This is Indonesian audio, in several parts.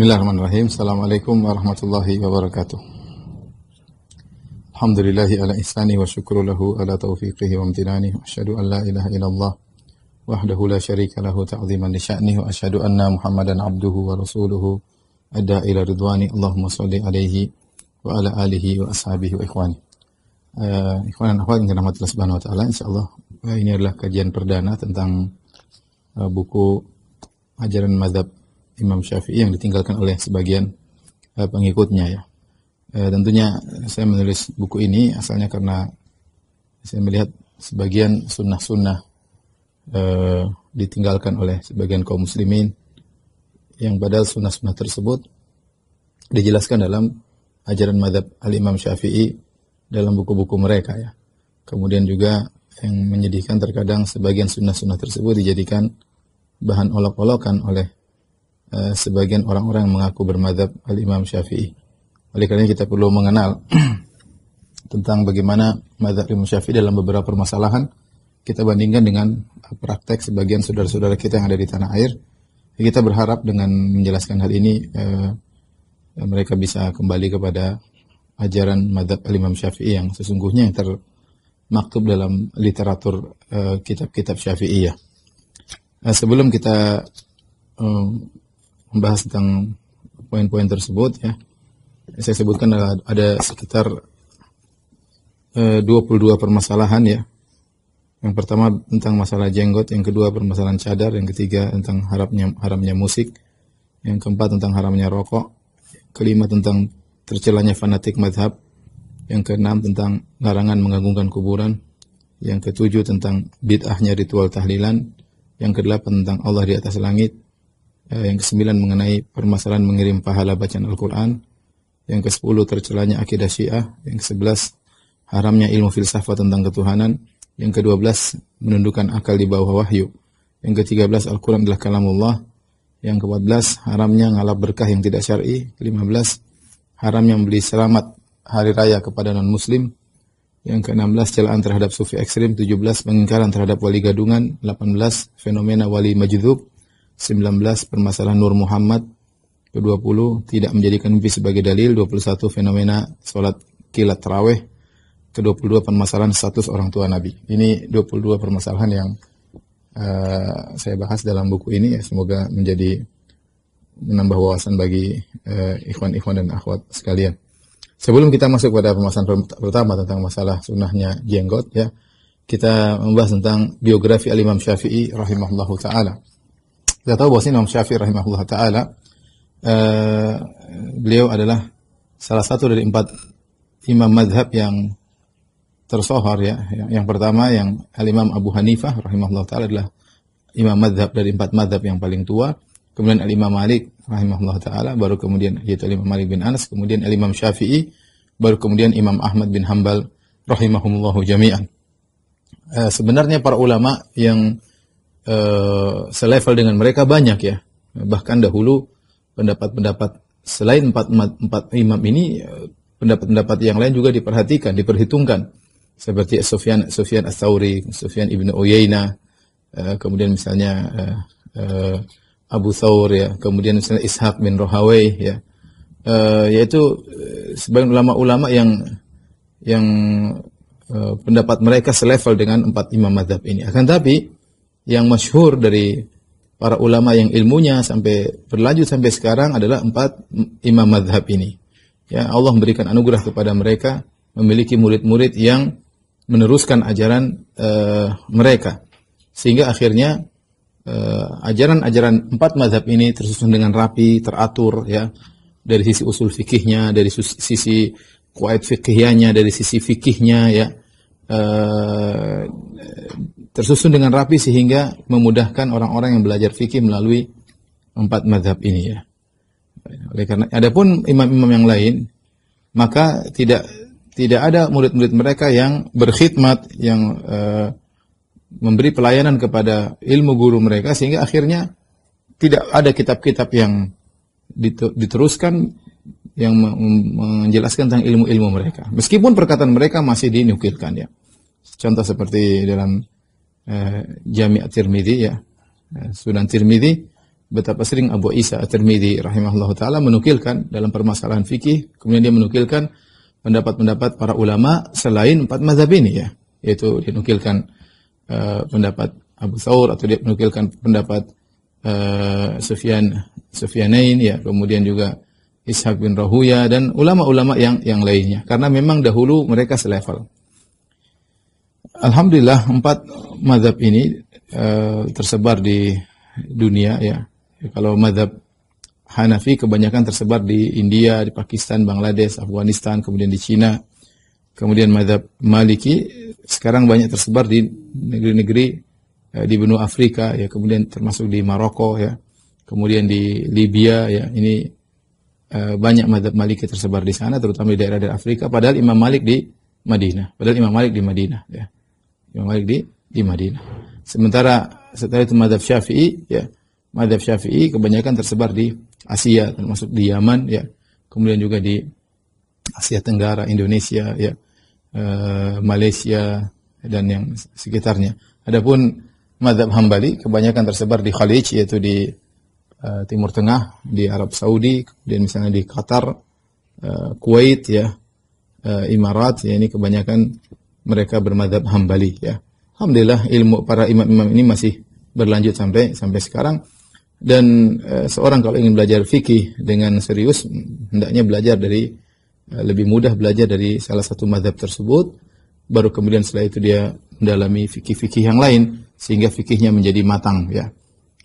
Bismillahirrahmanirrahim. Assalamualaikum warahmatullahi wabarakatuh. Alhamdulillahi ala ihsani wa syukru lahu ala taufiqihi wa amtinani. Asyhadu an la ilaha illallah wahdahu la syarika lahu ta'ziman li wa asyhadu anna Muhammadan abduhu wa rasuluhu ada ila ridwani. Allahumma salli alaihi wa ala alihi wa ashabihi wa ikhwani. Uh, ikhwan dan akhwat yang dirahmati Subhanahu wa taala, insyaallah eh, ini adalah kajian perdana tentang uh, buku ajaran mazhab Imam Syafi'i yang ditinggalkan oleh sebagian uh, pengikutnya ya. Uh, tentunya saya menulis buku ini asalnya karena saya melihat sebagian sunnah-sunnah uh, ditinggalkan oleh sebagian kaum muslimin yang padahal sunnah-sunnah tersebut dijelaskan dalam ajaran madhab al-imam syafi'i dalam buku-buku mereka ya. Kemudian juga yang menyedihkan terkadang sebagian sunnah-sunnah tersebut dijadikan bahan olok-olokan oleh Eh, sebagian orang-orang mengaku bermadhab al-Imam Syafi'i. Oleh karena kita perlu mengenal tentang bagaimana madhab Imam Syafi'i dalam beberapa permasalahan kita bandingkan dengan praktek sebagian saudara-saudara kita yang ada di tanah air. Kita berharap dengan menjelaskan hal ini uh, mereka bisa kembali kepada ajaran madhab al Imam Syafi'i yang sesungguhnya yang termaktub dalam literatur eh, kitab-kitab uh, ya. Ya. Nah, sebelum kita um, membahas tentang poin-poin tersebut ya. Saya sebutkan ada, ada sekitar e, eh, 22 permasalahan ya. Yang pertama tentang masalah jenggot, yang kedua permasalahan cadar, yang ketiga tentang haramnya haramnya musik, yang keempat tentang haramnya rokok, kelima tentang tercelanya fanatik madhab, yang keenam tentang larangan mengagungkan kuburan, yang ketujuh tentang bid'ahnya ritual tahlilan, yang kedelapan tentang Allah di atas langit, Eh, yang kesembilan mengenai permasalahan mengirim pahala bacaan Al-Quran, yang kesepuluh tercelanya akidah syiah, yang ke-11 haramnya ilmu filsafat tentang ketuhanan, yang ke belas menundukkan akal di bawah wahyu, yang ke belas Al-Quran adalah kalamullah, yang ke belas haramnya ngalap berkah yang tidak syar'i, ke belas haram yang beli selamat hari raya kepada non-muslim, yang ke-16 celaan terhadap sufi ekstrim, 17 pengingkaran terhadap wali gadungan, 18 fenomena wali majdub, 19 permasalahan Nur Muhammad ke-20 tidak menjadikan mimpi sebagai dalil 21 fenomena salat kilat tarawih ke-22 permasalahan status orang tua Nabi. Ini 22 permasalahan yang uh, saya bahas dalam buku ini ya semoga menjadi menambah wawasan bagi eh, ikhwan-ikhwan dan akhwat sekalian. Sebelum kita masuk pada permasalahan pertama tentang masalah sunnahnya jenggot ya, kita membahas tentang biografi Al Imam Syafi'i rahimahullahu taala. Kita tahu bahwa Imam Syafi'i rahimahullah taala uh, beliau adalah salah satu dari empat imam madhab yang tersohor ya. Yang, yang pertama yang Al Imam Abu Hanifah rahimahullah taala adalah imam madhab dari empat madhab yang paling tua. Kemudian Al Imam Malik rahimahullah taala, baru kemudian yaitu Al Imam Malik bin Anas, kemudian Al Imam Syafi'i, baru kemudian Imam Ahmad bin Hambal rahimahumullahu jami'an. Uh, sebenarnya para ulama yang Eh, selevel dengan mereka banyak ya. Bahkan dahulu pendapat-pendapat selain empat, empat, empat imam ini eh, pendapat-pendapat yang lain juga diperhatikan, diperhitungkan. Seperti Sufyan Sufyan Astauri tsauri Sufyan Ibnu Uyainah, eh, kemudian misalnya Abu Thawr ya, kemudian misalnya Ishaq bin Rohawai ya. yaitu sebagian ulama-ulama yang yang pendapat mereka selevel dengan empat imam mazhab ini. Akan tapi yang masyhur dari para ulama yang ilmunya sampai berlanjut sampai sekarang adalah empat imam madhab ini. Ya, Allah memberikan anugerah kepada mereka memiliki murid-murid yang meneruskan ajaran uh, mereka. Sehingga akhirnya eh, ajaran-ajaran uh, empat madhab ini tersusun dengan rapi, teratur ya. Dari sisi usul fikihnya, dari sisi kuat fikihnya, dari sisi fikihnya ya. Uh, tersusun dengan rapi sehingga memudahkan orang-orang yang belajar fikih melalui empat madhab ini ya. Oleh karena ada pun imam-imam yang lain maka tidak tidak ada murid-murid mereka yang berkhidmat yang uh, memberi pelayanan kepada ilmu guru mereka sehingga akhirnya tidak ada kitab-kitab yang diteruskan yang menjelaskan tentang ilmu-ilmu mereka. Meskipun perkataan mereka masih dinukilkan ya. Contoh seperti dalam Eh, Jami' Tirmidzi ya. Eh, Sunan Tirmidzi betapa sering Abu Isa Tirmidzi rahimahullah taala menukilkan dalam permasalahan fikih, kemudian dia menukilkan pendapat-pendapat para ulama selain empat mazhab ini ya, yaitu dinukilkan uh, eh, pendapat Abu Thawr atau dia menukilkan pendapat uh, Sufyan Sufyanain ya, kemudian juga Ishaq bin Rahuya dan ulama-ulama yang yang lainnya karena memang dahulu mereka selevel. Alhamdulillah empat madhab ini e, tersebar di dunia ya. Kalau madhab Hanafi kebanyakan tersebar di India, di Pakistan, Bangladesh, Afghanistan, kemudian di China. Kemudian madhab Maliki sekarang banyak tersebar di negeri-negeri e, di benua Afrika ya, kemudian termasuk di Maroko ya, kemudian di Libya ya. Ini e, banyak madhab Maliki tersebar di sana, terutama di daerah-daerah Afrika. Padahal Imam Malik di Madinah. Padahal Imam Malik di Madinah ya yang Malik di di Madinah. Sementara setelah itu madhab Syafi'i ya madhab Syafi'i kebanyakan tersebar di Asia termasuk di Yaman ya kemudian juga di Asia Tenggara Indonesia ya e, Malaysia dan yang sekitarnya adapun madhab Hambali kebanyakan tersebar di Khalij yaitu di e, Timur Tengah di Arab Saudi kemudian misalnya di Qatar e, Kuwait ya e, Imarat ya ini kebanyakan mereka bermadhab hambali ya. Alhamdulillah ilmu para imam-imam ini masih berlanjut sampai sampai sekarang dan e, seorang kalau ingin belajar fikih dengan serius hendaknya belajar dari e, lebih mudah belajar dari salah satu madhab tersebut baru kemudian setelah itu dia mendalami fikih-fikih yang lain sehingga fikihnya menjadi matang ya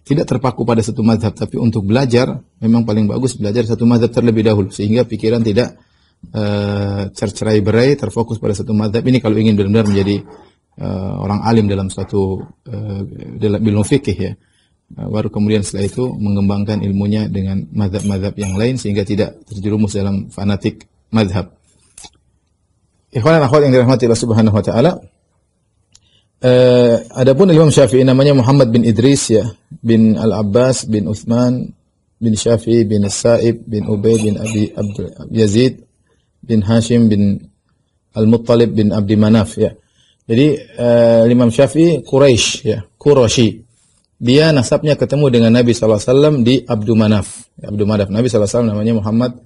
tidak terpaku pada satu madhab tapi untuk belajar memang paling bagus belajar satu madhab terlebih dahulu sehingga pikiran tidak Eh, cercerai tercerai berai, terfokus pada satu madhab ini kalau ingin benar-benar menjadi uh, orang alim dalam suatu uh, dalam fikih ya. baru kemudian setelah itu mengembangkan ilmunya dengan madhab-madhab yang lain sehingga tidak terjerumus dalam fanatik madhab. Ikhwan akhwat yang dirahmati Allah Subhanahu wa taala. Uh, adapun Imam Syafi'i namanya Muhammad bin Idris ya, bin Al-Abbas bin Uthman bin Syafi'i bin Sa'ib bin Ubay bin Abi Abdul Yazid bin Hashim bin Al-Muttalib bin Abdi Manaf ya. Jadi uh, Imam Syafi'i Quraisy ya, Qurashi. Dia nasabnya ketemu dengan Nabi saw di Abdu Manaf. Ya, Abdu Manaf Nabi saw namanya Muhammad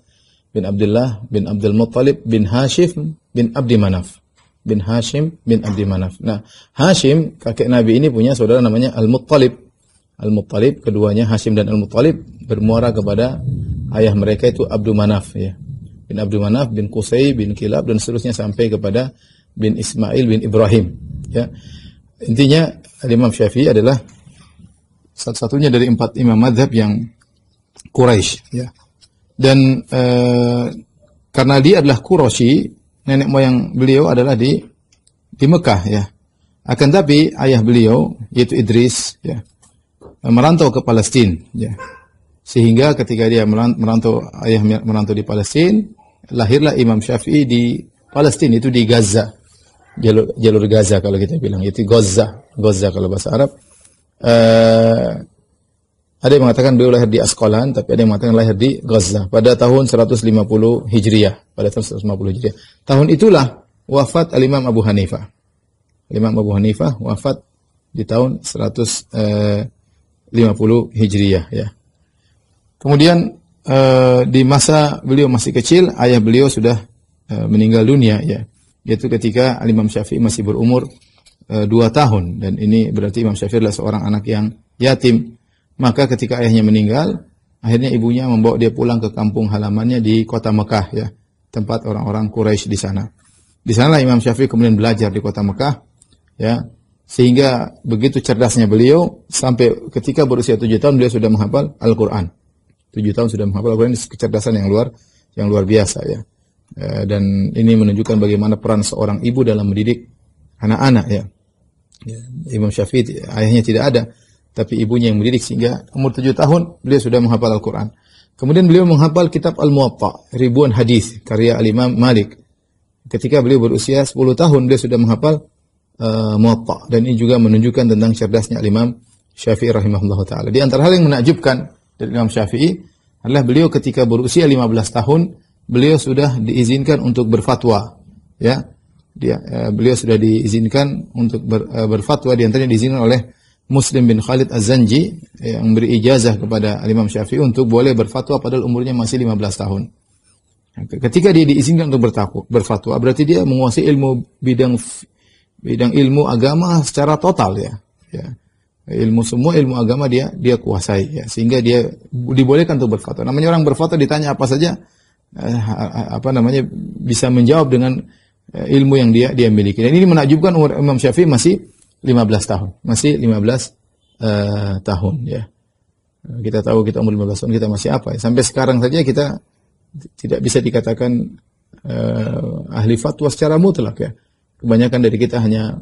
bin Abdullah bin Abdul Muttalib bin Hashim bin Abdi Manaf. Bin Hashim bin Abdi Manaf. Nah, Hashim kakek Nabi ini punya saudara namanya Al-Muttalib. Al-Muttalib keduanya Hashim dan Al-Muttalib bermuara kepada ayah mereka itu Abdu Manaf ya bin Abdul Manaf bin Qusay bin Kilab dan seterusnya sampai kepada bin Ismail bin Ibrahim ya intinya Imam Syafi'i adalah satu-satunya dari empat imam madhab yang Quraisy ya dan e, karena dia adalah Quraisy nenek moyang beliau adalah di di Mekah ya akan tapi ayah beliau yaitu Idris ya merantau ke Palestina ya sehingga ketika dia merantau ayah merantau di Palestina lahirlah Imam Syafi'i di Palestina itu di Gaza. Jalur, jalur Gaza kalau kita bilang itu Gaza, Gaza kalau bahasa Arab. Uh, ada yang mengatakan beliau lahir di Askolan, tapi ada yang mengatakan lahir di Gaza pada tahun 150 Hijriah. Pada tahun 150 Hijriah. Tahun itulah wafat Al-Imam Abu Hanifah. Al-Imam Abu Hanifah wafat di tahun 150 eh, Hijriah ya. Kemudian uh, di masa beliau masih kecil ayah beliau sudah uh, meninggal dunia ya yaitu ketika Al Imam Syafi'i masih berumur uh, dua tahun dan ini berarti Imam Syafi'i adalah seorang anak yang yatim maka ketika ayahnya meninggal akhirnya ibunya membawa dia pulang ke kampung halamannya di kota Mekah ya tempat orang-orang Quraisy di sana di sana Imam Syafi'i kemudian belajar di kota Mekah ya sehingga begitu cerdasnya beliau sampai ketika berusia tujuh tahun beliau sudah menghafal Al-Qur'an tujuh tahun sudah menghafal Al-Quran ini kecerdasan yang luar yang luar biasa ya. E, dan ini menunjukkan bagaimana peran seorang ibu dalam mendidik anak-anak ya. ya. Imam Syafi'i ayahnya tidak ada, tapi ibunya yang mendidik sehingga umur tujuh tahun beliau sudah menghafal Al-Quran. Kemudian beliau menghafal kitab Al-Muwatta, ribuan hadis karya Al-Imam Malik. Ketika beliau berusia sepuluh tahun beliau sudah menghafal uh, Muwatta dan ini juga menunjukkan tentang cerdasnya Al-Imam Syafi'i rahimahullah taala. Di antara hal yang menakjubkan dari Imam Syafi'i adalah beliau ketika berusia 15 tahun beliau sudah diizinkan untuk berfatwa ya dia eh, beliau sudah diizinkan untuk ber, eh, berfatwa di antaranya diizinkan oleh Muslim bin Khalid Az-Zanji eh, yang beri ijazah kepada Imam Syafi'i untuk boleh berfatwa padahal umurnya masih 15 tahun. Ketika dia diizinkan untuk bertaku, berfatwa berarti dia menguasai ilmu bidang bidang ilmu agama secara total ya. ya ilmu semua ilmu agama dia dia kuasai ya sehingga dia dibolehkan untuk berfatwa namanya orang berfatwa ditanya apa saja eh, apa namanya bisa menjawab dengan eh, ilmu yang dia dia miliki dan ini menakjubkan umur Imam Syafi'i masih 15 tahun masih 15 eh, tahun ya kita tahu kita umur 15 tahun kita masih apa ya. sampai sekarang saja kita tidak bisa dikatakan eh, ahli fatwa secara mutlak ya kebanyakan dari kita hanya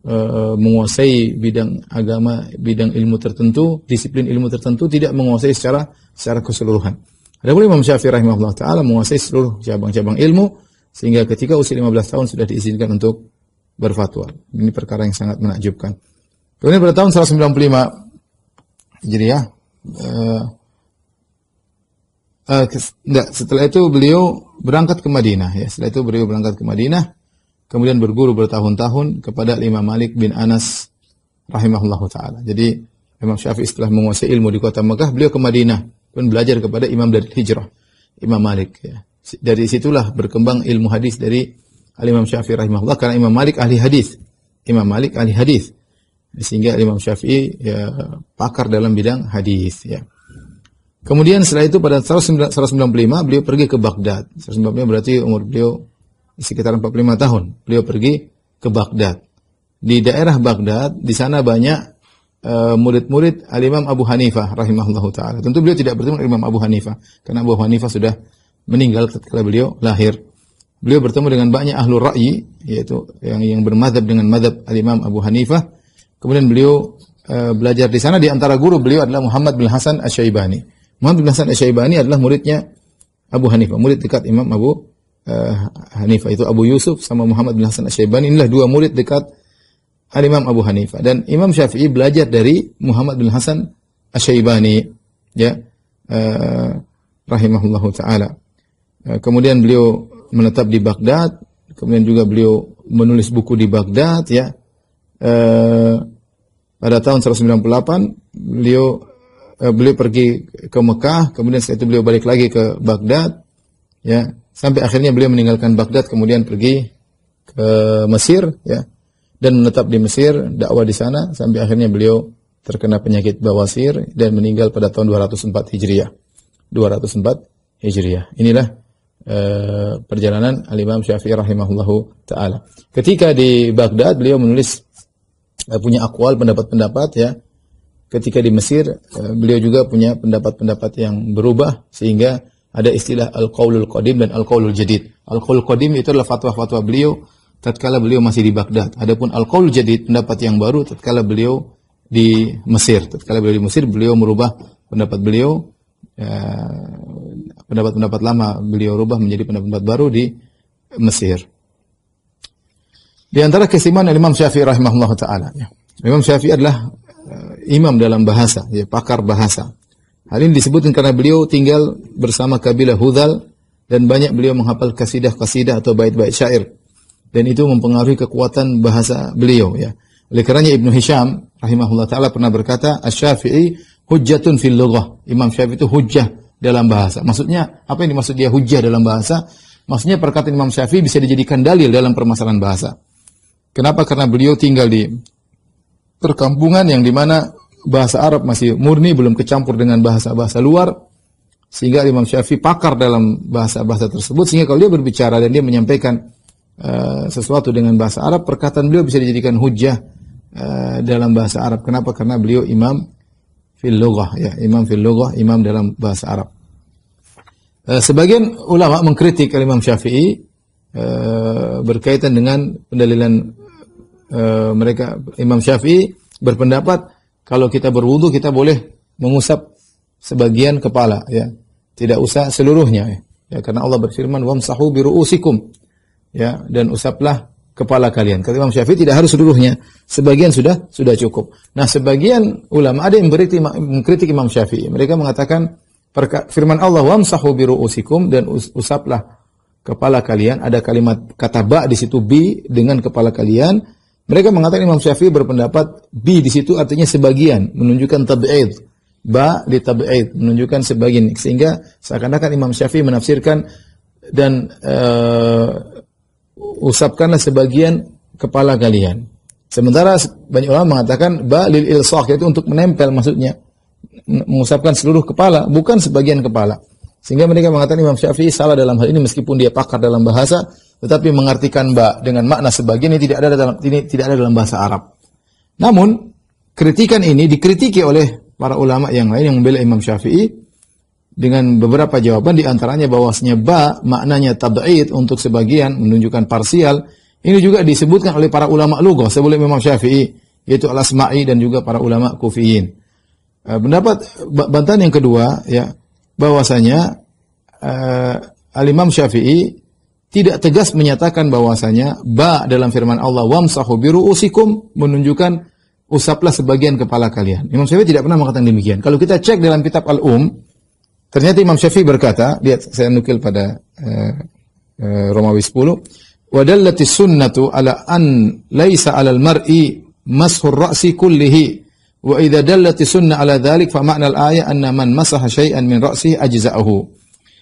Eh, menguasai bidang agama, bidang ilmu tertentu, disiplin ilmu tertentu tidak menguasai secara secara keseluruhan. Ada pula Imam Syafi'i rahimahullah taala menguasai seluruh cabang-cabang ilmu sehingga ketika usia 15 tahun sudah diizinkan untuk berfatwa. Ini perkara yang sangat menakjubkan. Kemudian pada tahun 195 Hijriah uh, uh, enggak, setelah itu beliau berangkat ke Madinah ya. Setelah itu beliau berangkat ke Madinah kemudian berguru bertahun-tahun kepada Imam Malik bin Anas rahimahullahu taala. Jadi Imam Syafi'i setelah menguasai ilmu di kota Mekah, beliau ke Madinah pun belajar kepada Imam dari Hijrah, Imam Malik ya. Dari situlah berkembang ilmu hadis dari Al-Imam Syafi'i rahimahullah karena Imam Malik ahli hadis. Imam Malik ahli hadis. Sehingga Imam Syafi'i ya, pakar dalam bidang hadis ya. Kemudian setelah itu pada 195 beliau pergi ke Baghdad. 195 berarti umur beliau sekitar 45 tahun beliau pergi ke Baghdad. Di daerah Baghdad, di sana banyak eh, murid-murid uh, Al-Imam Abu Hanifah rahimahullah taala. Tentu beliau tidak bertemu dengan Imam Abu Hanifah karena Abu Hanifah sudah meninggal ketika beliau lahir. Beliau bertemu dengan banyak ahlu ra'yi yaitu yang yang bermadzhab dengan madzhab Al-Imam Abu Hanifah. Kemudian beliau uh, belajar di sana di antara guru beliau adalah Muhammad bin Hasan Asy-Syaibani. Muhammad bin Hasan Asy-Syaibani adalah muridnya Abu Hanifah, murid dekat Imam Abu uh, eh, Hanifah itu Abu Yusuf sama Muhammad bin Hasan Asy-Syaibani inilah dua murid dekat Al Imam Abu Hanifah dan Imam Syafi'i belajar dari Muhammad bin Hasan Asy-Syaibani ya uh, rahimahullahu taala. Uh, kemudian beliau menetap di Baghdad, kemudian juga beliau menulis buku di Baghdad ya. Uh, pada tahun 198 beliau beliau pergi ke Mekah, kemudian setelah itu beliau balik lagi ke Baghdad, ya. Sampai akhirnya beliau meninggalkan Baghdad kemudian pergi ke Mesir ya dan menetap di Mesir, dakwah di sana sampai akhirnya beliau terkena penyakit bawasir dan meninggal pada tahun 204 Hijriah. 204 Hijriah. Inilah uh, perjalanan Al-Imam Syafi'i rahimahullahu taala. Ketika di Baghdad beliau menulis uh, punya akwal pendapat-pendapat ya. Ketika di Mesir uh, beliau juga punya pendapat-pendapat yang berubah sehingga ada istilah al-qaulul qadim dan al-qaulul jadid. Al-qaulul qadim itu adalah fatwa-fatwa beliau tatkala beliau masih di Baghdad. Adapun al-qaulul jadid pendapat yang baru tatkala beliau di Mesir. Tatkala beliau di Mesir beliau merubah pendapat beliau eh, pendapat-pendapat lama beliau rubah menjadi pendapat-pendapat baru di Mesir. Di antara kesimpulan Imam Syafi'i rahimahullah taala ya. Imam Syafi'i adalah uh, imam dalam bahasa, ya pakar bahasa. Hal ini disebutkan karena beliau tinggal bersama kabilah Hudal dan banyak beliau menghafal kasidah-kasidah atau bait-bait syair. Dan itu mempengaruhi kekuatan bahasa beliau ya. Oleh karenanya Ibnu Hisham rahimahullah taala pernah berkata, "Asy-Syafi'i hujjatun fil lughah." Imam Syafi'i itu hujjah dalam bahasa. Maksudnya apa yang dimaksud dia hujjah dalam bahasa? Maksudnya perkataan Imam Syafi'i bisa dijadikan dalil dalam permasalahan bahasa. Kenapa? Karena beliau tinggal di perkampungan yang dimana bahasa Arab masih murni belum kecampur dengan bahasa-bahasa luar sehingga Imam Syafi'i pakar dalam bahasa-bahasa tersebut sehingga kalau dia berbicara dan dia menyampaikan uh, sesuatu dengan bahasa Arab perkataan beliau bisa dijadikan hujah uh, dalam bahasa Arab kenapa karena beliau imam fil lughah ya imam fil lughah imam dalam bahasa Arab uh, sebagian ulama mengkritik Imam Syafi'i uh, berkaitan dengan pendalilan uh, mereka Imam Syafi'i berpendapat kalau kita berwudu kita boleh mengusap sebagian kepala ya. Tidak usah seluruhnya ya. ya karena Allah berfirman wamsahu biruusikum. Ya, dan usaplah kepala kalian. Kata Imam Syafi'i tidak harus seluruhnya, sebagian sudah sudah cukup. Nah, sebagian ulama ada yang mengkritik, mengkritik Imam Syafi'i. Mereka mengatakan firman Allah wamsahu biruusikum dan usaplah kepala kalian ada kalimat kata ba di situ bi dengan kepala kalian mereka mengatakan Imam Syafi'i berpendapat b di situ artinya sebagian menunjukkan tabi'id. Ba di tabi'id menunjukkan sebagian sehingga seakan-akan Imam Syafi'i menafsirkan dan uh, usapkanlah sebagian kepala kalian. Sementara banyak orang mengatakan ba lil ilsaq yaitu untuk menempel maksudnya mengusapkan seluruh kepala bukan sebagian kepala. Sehingga mereka mengatakan Imam Syafi'i salah dalam hal ini meskipun dia pakar dalam bahasa tetapi mengartikan ba dengan makna sebagian ini tidak ada dalam ini tidak ada dalam bahasa Arab. Namun kritikan ini dikritiki oleh para ulama yang lain yang membela Imam Syafi'i dengan beberapa jawaban di antaranya bahwasanya ba maknanya tabdaid untuk sebagian menunjukkan parsial. Ini juga disebutkan oleh para ulama lugo sebelum Imam Syafi'i yaitu Al-Asma'i dan juga para ulama Kufi'in. Eh, pendapat bantahan yang kedua ya bahwasanya uh, Al-Imam Syafi'i tidak tegas menyatakan bahwasanya ba dalam firman Allah wamsahu usikum menunjukkan usaplah sebagian kepala kalian. Imam Syafi'i tidak pernah mengatakan demikian. Kalau kita cek dalam kitab Al-Um, ternyata Imam Syafi'i berkata, lihat saya nukil pada uh, uh, Romawi 10, wadallati sunnatu ala an laisa 'alal mar'i mashur ra'si kullihi wa idza dallati sunnah ala dhalik fa ma'na al-ayah anna man masaha syai'an min ra'si ajza'ahu.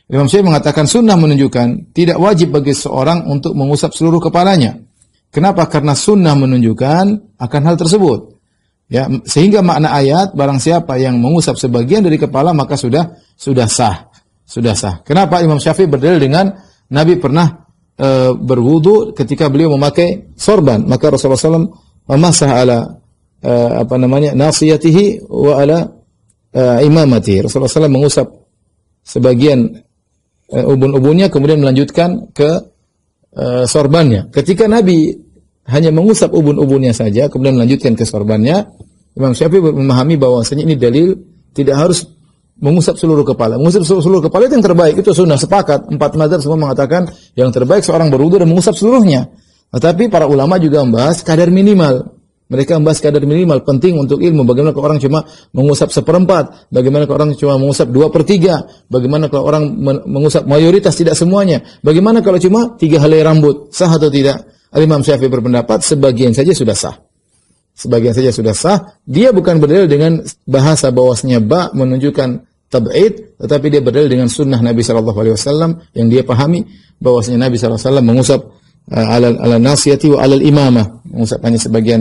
Imam Syafi'i mengatakan sunnah menunjukkan tidak wajib bagi seorang untuk mengusap seluruh kepalanya. Kenapa? Karena sunnah menunjukkan akan hal tersebut. Ya, sehingga makna ayat barang siapa yang mengusap sebagian dari kepala maka sudah sudah sah. Sudah sah. Kenapa Imam Syafi'i berdalil dengan Nabi pernah e, berwudu ketika beliau memakai sorban, maka Rasulullah SAW memasah ala e, apa namanya? nasiyatihi wa ala e, imamati. Rasulullah SAW mengusap sebagian uh, ubun-ubunnya kemudian melanjutkan ke uh, sorbannya. Ketika Nabi hanya mengusap ubun-ubunnya saja kemudian melanjutkan ke sorbannya, Imam Syafi'i memahami bahwasanya ini dalil tidak harus mengusap seluruh kepala. Mengusap seluruh, kepala itu yang terbaik, itu sunnah sepakat. Empat mazhab semua mengatakan yang terbaik seorang berwudu dan mengusap seluruhnya. Tetapi para ulama juga membahas kadar minimal. Mereka membahas kadar minimal penting untuk ilmu. Bagaimana kalau orang cuma mengusap seperempat? Bagaimana kalau orang cuma mengusap dua per tiga? Bagaimana kalau orang mengusap mayoritas tidak semuanya? Bagaimana kalau cuma tiga helai rambut? Sah atau tidak? Al-Imam Syafi'i berpendapat sebagian saja sudah sah. Sebagian saja sudah sah. Dia bukan berdalil dengan bahasa bahwasanya ba menunjukkan tab'id, tetapi dia berdalil dengan sunnah Nabi Shallallahu Alaihi Wasallam yang dia pahami bahwasanya Nabi Shallallahu Alaihi Wasallam mengusap uh, eh, alal alal nasiyati wa alal imamah mengusap hanya sebagian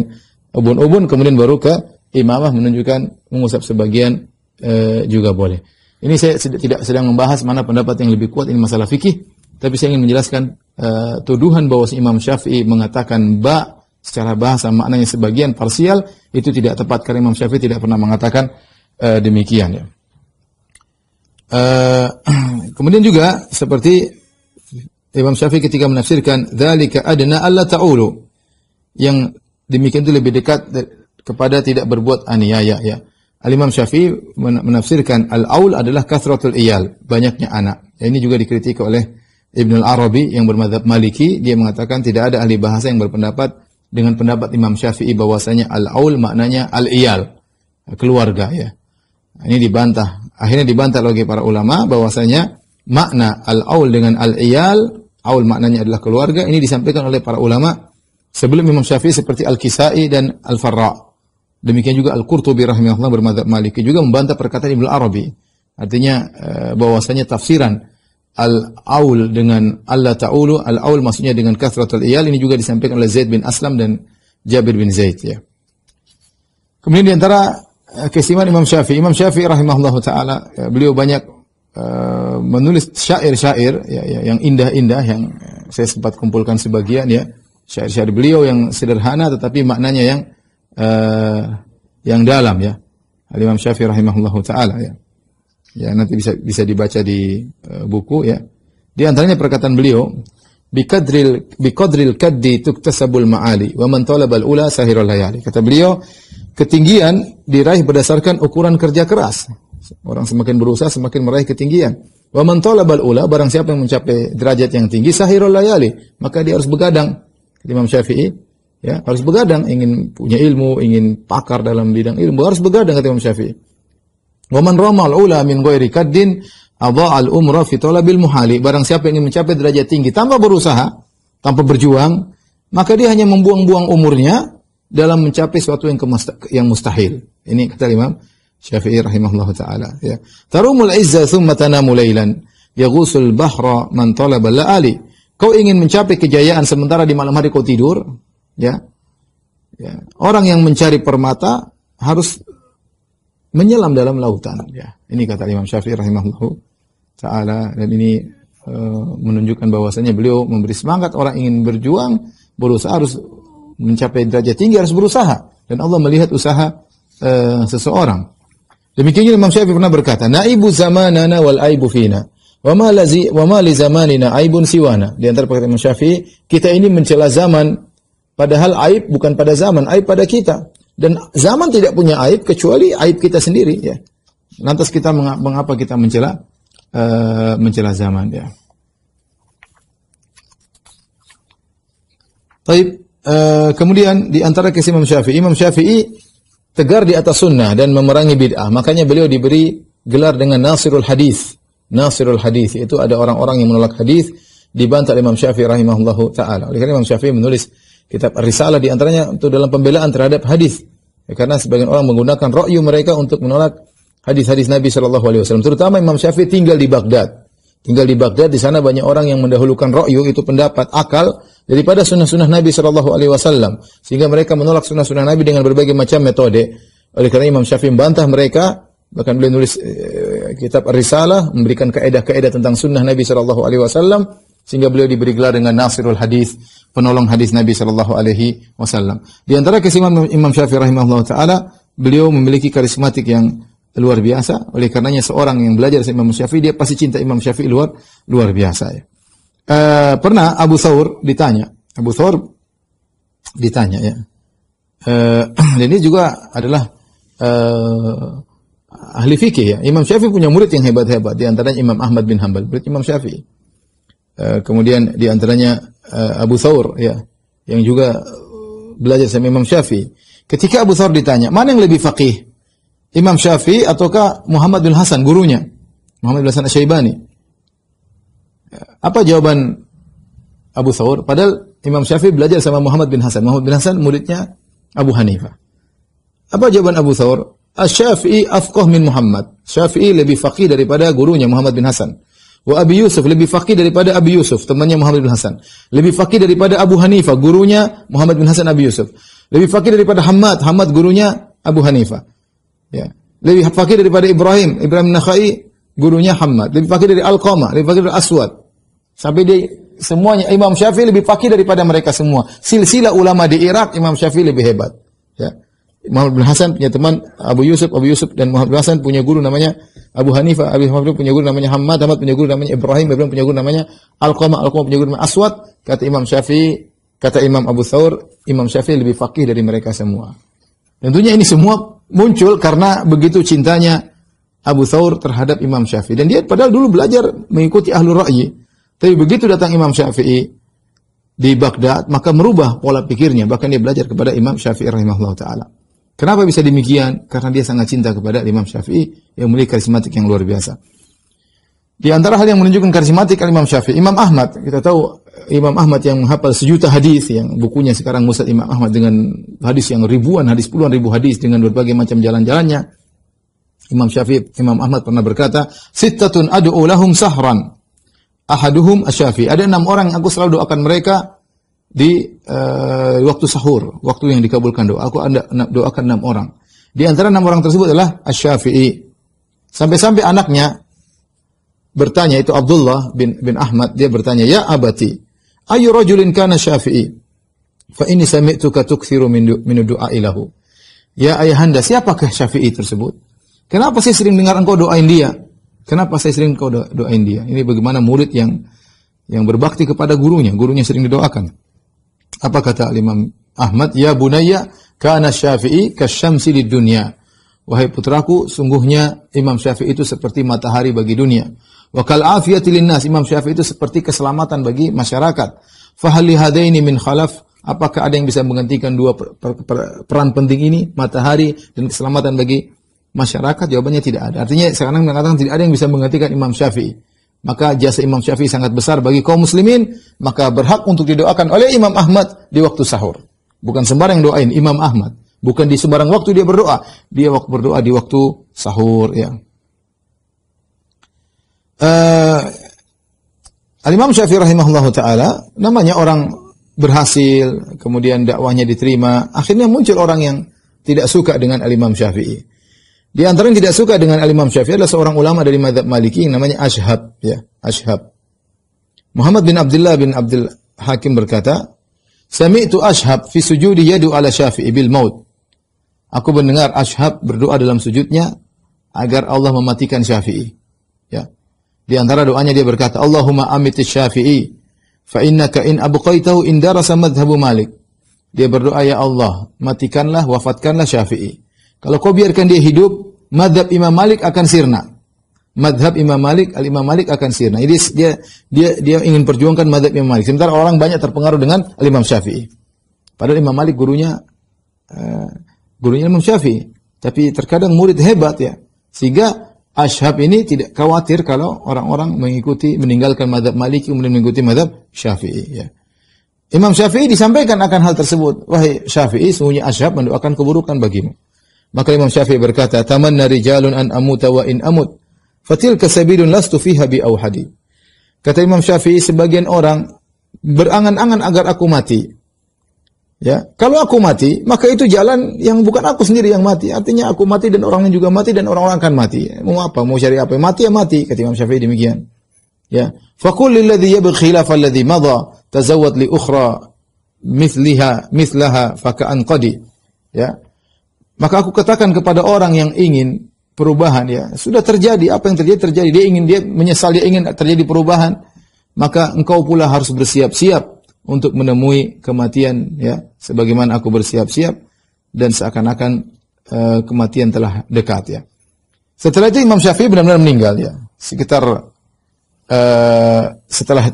ubun-ubun kemudian baru ke imamah menunjukkan mengusap sebagian e, juga boleh. Ini saya tidak sedang membahas mana pendapat yang lebih kuat ini masalah fikih, tapi saya ingin menjelaskan e, tuduhan bahwa Imam Syafi'i mengatakan ba secara bahasa maknanya sebagian parsial itu tidak tepat karena Imam Syafi'i tidak pernah mengatakan e, demikian ya. E, kemudian juga seperti Imam Syafi'i ketika menafsirkan dzalika adna alla ta'ulu yang demikian itu lebih dekat kepada tidak berbuat aniaya ya. Al Imam Syafi'i menafsirkan al-aul adalah kasratul iyal, banyaknya anak. Ya, ini juga dikritik oleh Ibn al-Arabi yang bermadhab Maliki, dia mengatakan tidak ada ahli bahasa yang berpendapat dengan pendapat Imam Syafi'i bahwasanya al-aul maknanya al-iyal, keluarga ya. Ini dibantah. Akhirnya dibantah oleh para ulama bahwasanya makna al-aul dengan al-iyal, aul maknanya adalah keluarga, ini disampaikan oleh para ulama Sebelum Imam Syafi'i seperti Al-Kisai dan Al-Farra. Demikian juga Al-Qurtubi rahimahullah bermadzhab Maliki juga membantah perkataan Ibnu Arabi. Artinya eh, bahwasanya tafsiran al-aul dengan Allah ta'ulu, al-aul maksudnya dengan kathratul iyal ini juga disampaikan oleh Zaid bin Aslam dan Jabir bin Zaid ya. Kemudian di antara eh, keistimewaan Imam Syafi'i, Imam Syafi'i rahimahullah taala ya, beliau banyak eh, menulis syair-syair ya, ya, yang indah-indah yang saya sempat kumpulkan sebagian ya syair-syair beliau yang sederhana tetapi maknanya yang uh, yang dalam ya. Al Imam Syafi'i rahimahullahu taala ya. Ya nanti bisa bisa dibaca di uh, buku ya. Di antaranya perkataan beliau biqadril biqadril kaddi tuktasabul ma'ali wa man talabal ula sahirul layali. Kata beliau, ketinggian diraih berdasarkan ukuran kerja keras. Orang semakin berusaha semakin meraih ketinggian. Wa man talabal ula barang siapa yang mencapai derajat yang tinggi sahirul layali, maka dia harus begadang Imam Syafi'i ya harus begadang ingin punya ilmu, ingin pakar dalam bidang ilmu harus begadang kata Imam Syafi'i. Wa man ramal ula min ghairi kaddin al umra fi talabil muhali. Barang siapa yang ingin mencapai derajat tinggi tanpa berusaha, tanpa berjuang, maka dia hanya membuang-buang umurnya dalam mencapai sesuatu yang yang mustahil. Ini kata Imam Syafi'i rahimahullah taala ya. Tarumul izza thumma tanamu lailan yaghusul bahra man talaba ali. Kau ingin mencapai kejayaan sementara di malam hari kau tidur, ya. ya. Orang yang mencari permata harus menyelam dalam lautan, ya. Ini kata Imam Syafi'i rahimahullah taala dan ini e, menunjukkan bahwasanya beliau memberi semangat orang ingin berjuang, berusaha harus mencapai derajat tinggi harus berusaha dan Allah melihat usaha e, seseorang. Demikian Imam Syafi'i pernah berkata, "Naibu zamanana wal aibu fina." Wa ma lazi wa ma li zamanina aibun siwana. Di antara perkataan Imam Syafi'i, kita ini mencela zaman padahal aib bukan pada zaman, aib pada kita. Dan zaman tidak punya aib kecuali aib kita sendiri ya. Lantas kita mengapa kita mencela uh, mencela zaman ya. Baik, uh, eh, kemudian di antara kisah Imam Syafi'i, Imam Syafi'i tegar di atas sunnah dan memerangi bid'ah. Makanya beliau diberi gelar dengan Nasirul Hadis, nasirul hadis itu ada orang-orang yang menolak hadis dibantah oleh Imam Syafi'i rahimahullahu taala. Oleh karena Imam Syafi'i menulis kitab Risalah di antaranya untuk dalam pembelaan terhadap hadis. Ya, karena sebagian orang menggunakan ra'yu mereka untuk menolak hadis-hadis Nabi Shallallahu alaihi wasallam. Terutama Imam Syafi'i tinggal di Baghdad. Tinggal di Baghdad di sana banyak orang yang mendahulukan ra'yu itu pendapat akal daripada sunnah-sunnah Nabi Shallallahu alaihi wasallam sehingga mereka menolak sunnah-sunnah Nabi dengan berbagai macam metode. Oleh karena Imam Syafi'i membantah mereka Bahkan beliau nulis eh, kitab Risalah memberikan kaedah-kaedah tentang sunnah Nabi sallallahu alaihi wasallam sehingga beliau diberi gelar dengan Nasirul Hadis, penolong hadis Nabi sallallahu alaihi wasallam. Di antara kesimpulan Imam Syafi'i rahimahullah taala, beliau memiliki karismatik yang luar biasa. Oleh karenanya seorang yang belajar dari Imam Syafi'i dia pasti cinta Imam Syafi'i luar luar biasa ya. E, pernah Abu Thawr ditanya, Abu Thawr ditanya ya. E, dan ini juga adalah e, ahli fikih ya. Imam Syafi'i punya murid yang hebat-hebat, di antaranya Imam Ahmad bin Hambal, murid Imam Syafi'i. Uh, kemudian di antaranya uh, Abu saur ya, yang juga belajar sama Imam Syafi'i. Ketika Abu saur ditanya, "Mana yang lebih faqih? Imam Syafi'i ataukah Muhammad bin Hasan gurunya?" Muhammad bin Hasan Asy-Syaibani. Apa jawaban Abu saur Padahal Imam Syafi'i belajar sama Muhammad bin Hasan. Muhammad bin Hasan muridnya Abu Hanifah. Apa jawaban Abu saur Asy-Syafi'i afqah min Muhammad. Syafi'i lebih faqih daripada gurunya Muhammad bin Hasan. Wa Abi Yusuf lebih faqih daripada Abi Yusuf, temannya Muhammad bin Hasan. Lebih faqih daripada Abu Hanifah, gurunya Muhammad bin Hasan Abi Yusuf. Lebih faqih daripada Hamad, Hamad gurunya Abu Hanifah. Ya. Lebih faqih daripada Ibrahim, Ibrahim Nakhai gurunya Hamad. Lebih faqih dari Al-Qamah, lebih faqih dari Aswad. Sampai dia semuanya Imam Syafi'i lebih faqih daripada mereka semua. Silsilah ulama di Irak Imam Syafi'i lebih hebat. Ya. Muhammad bin Hasan punya teman Abu Yusuf, Abu Yusuf dan Muhammad bin Hasan punya guru namanya Abu Hanifa Abu Hanifah punya guru namanya Hamad Hamad punya guru namanya Ibrahim, Ibrahim punya guru namanya Al-Qamah, punya guru namanya Aswad. Kata Imam Syafi'i, kata Imam Abu Thawr, Imam Syafi'i lebih faqih dari mereka semua. Tentunya ini semua muncul karena begitu cintanya Abu Thawr terhadap Imam Syafi'i. Dan dia padahal dulu belajar mengikuti ahlu ra'yi. Tapi begitu datang Imam Syafi'i di Baghdad, maka merubah pola pikirnya. Bahkan dia belajar kepada Imam Syafi'i rahimahullah ta'ala. Kenapa bisa demikian? Karena dia sangat cinta kepada Imam Syafi'i yang memiliki karismatik yang luar biasa. Di antara hal yang menunjukkan karismatik Imam Syafi'i, Imam Ahmad, kita tahu eh, Imam Ahmad yang menghafal sejuta hadis yang bukunya sekarang musad Imam Ahmad dengan hadis yang ribuan, hadis puluhan ribu hadis dengan berbagai macam jalan-jalannya. Imam Syafi'i, Imam Ahmad pernah berkata, "Sittatun ad'u lahum sahran. Ahaduhum asy-Syafi'i." Ada enam orang yang aku selalu doakan mereka di uh, waktu sahur, waktu yang dikabulkan doa. Aku anda doakan enam orang. Di antara enam orang tersebut adalah Asy-Syafi'i. Sampai-sampai anaknya bertanya itu Abdullah bin bin Ahmad dia bertanya, "Ya abati, ayu rajulin kana Syafi'i? Fa ini sami'tuka tukthiru min min du'a ilahu." Ya ayahanda, siapakah Syafi'i tersebut? Kenapa saya sering dengar engkau doain dia? Kenapa saya sering kau doa doain dia? Ini bagaimana murid yang yang berbakti kepada gurunya, gurunya sering didoakan. Apa kata Imam Ahmad? Ya Bunaya, kana syafi'i kasyamsi di dunia. Wahai putraku, sungguhnya Imam Syafi'i itu seperti matahari bagi dunia. Wa kal linnas, Imam Syafi'i itu seperti keselamatan bagi masyarakat. Fa hal hadaini min khalaf? Apakah ada yang bisa menggantikan dua per, per, per, peran penting ini, matahari dan keselamatan bagi masyarakat? Jawabannya tidak ada. Artinya sekarang mengatakan tidak ada yang bisa menggantikan Imam Syafi'i. Maka jasa Imam Syafi'i sangat besar bagi kaum muslimin, maka berhak untuk didoakan oleh Imam Ahmad di waktu sahur. Bukan sembarang doain Imam Ahmad, bukan di sembarang waktu dia berdoa, dia waktu berdoa di waktu sahur ya. Uh, Al-Imam Syafi'i rahimahullah taala namanya orang berhasil, kemudian dakwahnya diterima, akhirnya muncul orang yang tidak suka dengan Al-Imam Syafi'i. Di antara yang tidak suka dengan Al-Imam Syafi'i adalah seorang ulama dari mazhab Maliki yang namanya Ashhab, Ya, Ashhab. Muhammad bin Abdullah bin Abdul Hakim berkata, Sami'tu Ashhab, fi sujudi yadu ala Syafi'i bil maut. Aku mendengar Ashhab berdoa dalam sujudnya agar Allah mematikan Syafi'i. Ya. Di antara doanya dia berkata, Allahumma amit Syafi'i fa innaka in abqaitahu indara madhhabu Malik. Dia berdoa, ya Allah, matikanlah, wafatkanlah Syafi'i. Kalau kau biarkan dia hidup, madhab Imam Malik akan sirna. Madhab Imam Malik, al Imam Malik akan sirna. Jadi dia dia dia ingin perjuangkan madhab Imam Malik. Sementara orang banyak terpengaruh dengan al Imam Syafi'i. Padahal Imam Malik gurunya uh, gurunya Imam Syafi'i. Tapi terkadang murid hebat ya. Sehingga Ashab ini tidak khawatir kalau orang-orang mengikuti meninggalkan madhab Malik kemudian mengikuti madhab Syafi'i ya. Imam Syafi'i disampaikan akan hal tersebut. Wahai Syafi'i, sungguhnya Ashab mendoakan keburukan bagimu. Maka Imam Syafi'i berkata, "Tamanna rijalun an amuta wa in amut, fatilka sabilun lastu fiha bi auhadi." Kata Imam Syafi'i, sebagian orang berangan-angan agar aku mati. Ya, kalau aku mati, maka itu jalan yang bukan aku sendiri yang mati. Artinya aku mati dan orangnya juga mati dan orang-orang akan mati. Mau apa? Mau cari apa? Mati ya mati. Kata Imam Syafi'i demikian. Ya, lil ladzi yabghi khilaf alladhi madha tazawwad li ukhra mithliha mithlaha ka'an qadi. Ya, maka aku katakan kepada orang yang ingin perubahan ya, sudah terjadi apa yang terjadi terjadi. Dia ingin dia menyesal dia ingin terjadi perubahan, maka engkau pula harus bersiap-siap untuk menemui kematian ya, sebagaimana aku bersiap-siap dan seakan-akan uh, kematian telah dekat ya. Setelah itu Imam Syafi'i benar-benar meninggal ya. Sekitar uh, setelah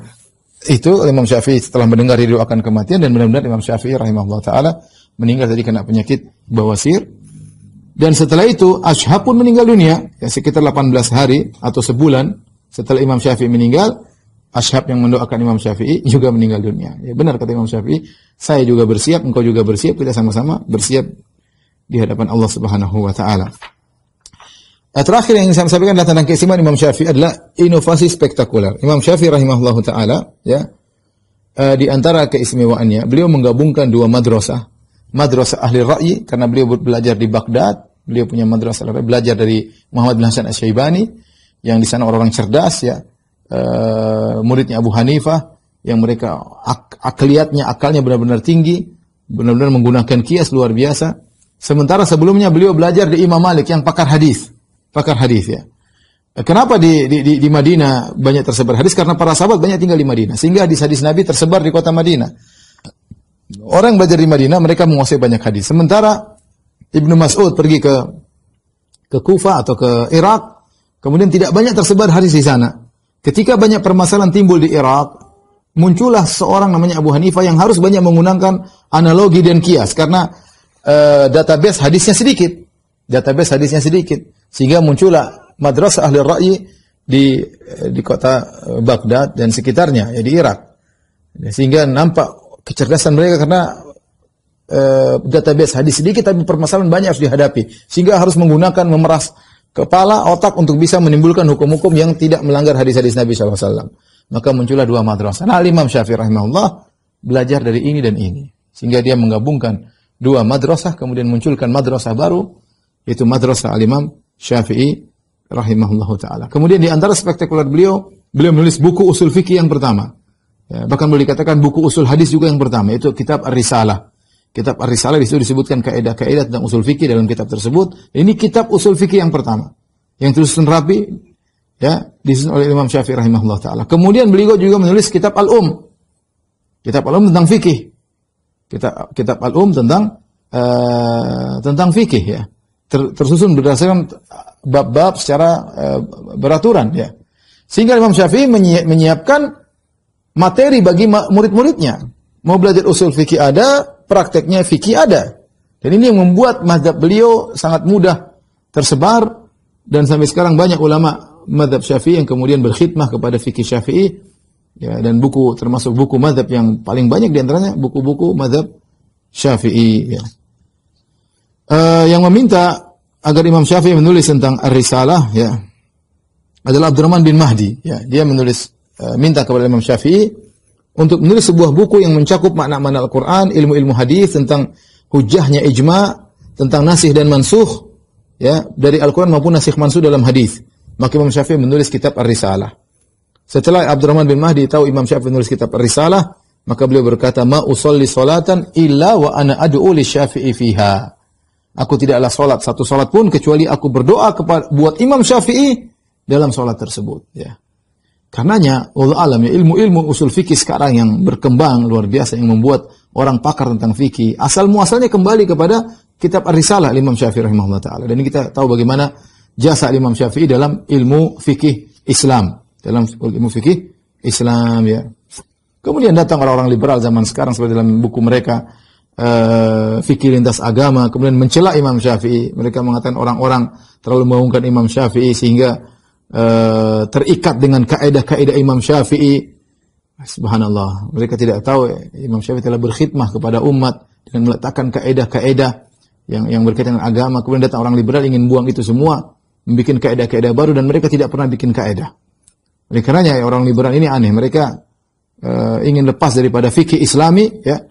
itu Imam Syafi'i setelah mendengar akan kematian dan benar-benar Imam Syafi'i rahimahullah taala meninggal tadi kena penyakit bawasir. Dan setelah itu Ashab pun meninggal dunia ya, sekitar 18 hari atau sebulan setelah Imam Syafi'i meninggal, Ashab yang mendoakan Imam Syafi'i juga meninggal dunia. Ya, benar kata Imam Syafi'i, saya juga bersiap, engkau juga bersiap, kita sama-sama bersiap di hadapan Allah Subhanahu wa taala. Eh, terakhir yang ingin saya sampaikan adalah tentang keistimewaan Imam Syafi'i adalah inovasi spektakuler. Imam Syafi'i rahimahullah taala ya eh, di antara keistimewaannya beliau menggabungkan dua madrasah madrasah ahli Rakyat karena beliau belajar di Baghdad, beliau punya madrasah ahli belajar dari Muhammad bin Hasan Asy-Syaibani yang di sana orang-orang cerdas ya. E, muridnya Abu Hanifah yang mereka ak akliatnya akalnya benar-benar tinggi, benar-benar menggunakan kias luar biasa. Sementara sebelumnya beliau belajar di Imam Malik yang pakar hadis, pakar hadis ya. Eh, kenapa di, di, di Madinah banyak tersebar hadis? Karena para sahabat banyak tinggal di Madinah. Sehingga hadis-hadis Nabi tersebar di kota Madinah. Orang belajar di Madinah mereka menguasai banyak hadis. Sementara Ibnu Mas'ud pergi ke ke Kufa atau ke Irak, kemudian tidak banyak tersebar hadis di sana. Ketika banyak permasalahan timbul di Irak, muncullah seorang namanya Abu Hanifah yang harus banyak menggunakan analogi dan kias karena e, database hadisnya sedikit. Database hadisnya sedikit sehingga muncullah madrasah ahli ra'yi di di kota eh, Baghdad dan sekitarnya ya di Irak. Sehingga nampak kecerdasan mereka karena uh, database hadis sedikit tapi permasalahan banyak harus dihadapi sehingga harus menggunakan memeras kepala otak untuk bisa menimbulkan hukum-hukum yang tidak melanggar hadis-hadis Nabi SAW. Maka muncullah dua madrasah. Nah, Imam Syafi'i rahimahullah belajar dari ini dan ini. Sehingga dia menggabungkan dua madrasah, kemudian munculkan madrasah baru, yaitu madrasah al-Imam Syafi'i rahimahullah ta'ala. Kemudian di antara spektakuler beliau, beliau menulis buku usul fikih yang pertama. Ya, bahkan boleh dikatakan buku usul hadis juga yang pertama itu kitab Ar-Risalah. Kitab Ar-Risalah disebutkan kaidah-kaidah tentang usul fikih dalam kitab tersebut. Ini kitab usul fikih yang pertama yang terus rapi ya disusun oleh Imam Syafi'i rahimahullah taala. Kemudian beliau juga menulis kitab Al-Um. Kitab Al-Um tentang fikih. Kitab kitab Al-Um tentang uh, tentang fikih ya. Ter, tersusun berdasarkan bab-bab secara uh, beraturan ya. Sehingga Imam Syafi'i menyiapkan materi bagi murid-muridnya. Mau belajar usul fikih ada, prakteknya fikih ada. Dan ini yang membuat mazhab beliau sangat mudah tersebar dan sampai sekarang banyak ulama mazhab Syafi'i yang kemudian berkhidmah kepada fikih Syafi'i ya dan buku termasuk buku mazhab yang paling banyak diantaranya buku-buku mazhab Syafi'i ya. Uh, yang meminta agar Imam Syafi'i menulis tentang Ar-Risalah ya adalah Abdurrahman bin Mahdi ya dia menulis Eh, minta kepada Imam Syafi'i untuk menulis sebuah buku yang mencakup makna-makna Al-Qur'an, ilmu-ilmu hadis tentang hujahnya ijma, tentang nasih dan mansuh ya, dari Al-Qur'an maupun nasih mansuh dalam hadis. Maka Imam Syafi'i menulis kitab Ar-Risalah. Setelah Abdurrahman bin Mahdi tahu Imam Syafi'i menulis kitab Ar-Risalah, maka beliau berkata, "Ma usalli salatan illa wa ana adu'u li Syafi'i fiha." Aku tidaklah salat satu salat pun kecuali aku berdoa kepada buat Imam Syafi'i dalam salat tersebut, ya. Karenanya, Allah alam ya ilmu-ilmu usul fikih sekarang yang berkembang luar biasa yang membuat orang pakar tentang fikih asal muasalnya kembali kepada kitab Ar-Risalah Imam Syafi'i rahimahullah taala. Dan kita tahu bagaimana jasa Imam Syafi'i dalam ilmu fikih Islam, dalam ilmu fikih Islam ya. Kemudian datang orang-orang liberal zaman sekarang seperti dalam buku mereka uh, fikih lintas agama, kemudian mencela Imam Syafi'i. Mereka mengatakan orang-orang terlalu mengungkan Imam Syafi'i sehingga uh, terikat dengan kaedah-kaedah Imam Syafi'i. Subhanallah, mereka tidak tahu eh, Imam Syafi'i telah berkhidmah kepada umat dengan meletakkan kaedah-kaedah yang yang berkaitan dengan agama. Kemudian datang orang liberal ingin buang itu semua, membuat kaedah-kaedah baru dan mereka tidak pernah bikin kaedah. Oleh karenanya ya, orang liberal ini aneh, mereka uh, ingin lepas daripada fikih Islami, ya.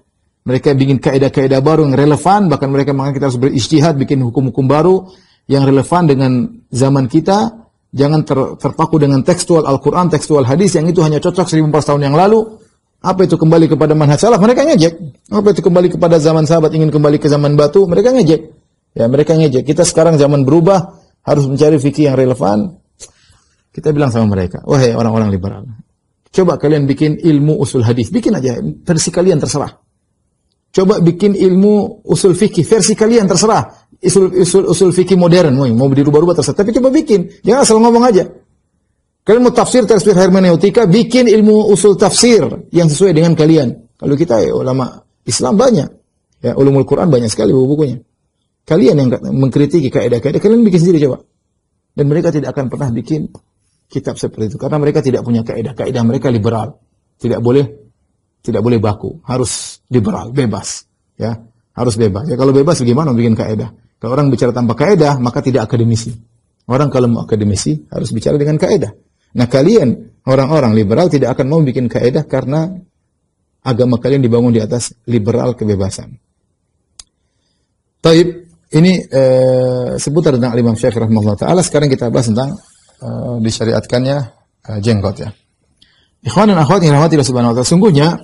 Mereka bikin kaedah-kaedah baru yang relevan, bahkan mereka mengatakan kita harus berijtihad bikin hukum-hukum baru yang relevan dengan zaman kita Jangan ter, terpaku dengan tekstual Al-Quran, tekstual hadis yang itu hanya cocok 1400 tahun yang lalu. Apa itu kembali kepada manhaj salaf? Mereka ngejek. Apa itu kembali kepada zaman sahabat ingin kembali ke zaman batu? Mereka ngejek. Ya, mereka ngejek. Kita sekarang zaman berubah, harus mencari fikih yang relevan. Kita bilang sama mereka, wahai orang-orang liberal, coba kalian bikin ilmu usul hadis, bikin aja versi kalian terserah. Coba bikin ilmu usul fikih versi kalian terserah usul, usul, usul fikih modern, mau, mau dirubah-rubah terserah. Tapi coba bikin, jangan asal ngomong aja. Kalian mau tafsir, tafsir hermeneutika, bikin ilmu usul tafsir yang sesuai dengan kalian. Kalau kita ya, ulama Islam banyak, ya ulumul Quran banyak sekali buku-bukunya. Kalian yang mengkritiki kaidah-kaidah, kalian bikin sendiri coba. Dan mereka tidak akan pernah bikin kitab seperti itu karena mereka tidak punya kaidah-kaidah mereka liberal. Tidak boleh tidak boleh baku, harus liberal, bebas, ya. Harus bebas. Ya kalau bebas bagaimana bikin kaidah? Kalau orang bicara tanpa kaedah, maka tidak akademisi. Orang kalau mau akademisi, harus bicara dengan kaedah. Nah kalian, orang-orang liberal tidak akan mau bikin kaedah karena agama kalian dibangun di atas liberal kebebasan. Taib, ini uh, seputar tentang Imam Syekh rahimahullah taala. Sekarang kita bahas tentang eh, disyariatkannya eh, jenggot ya. Ikhwan dan akhwat yang rahmatillah subhanahu wa taala. Sungguhnya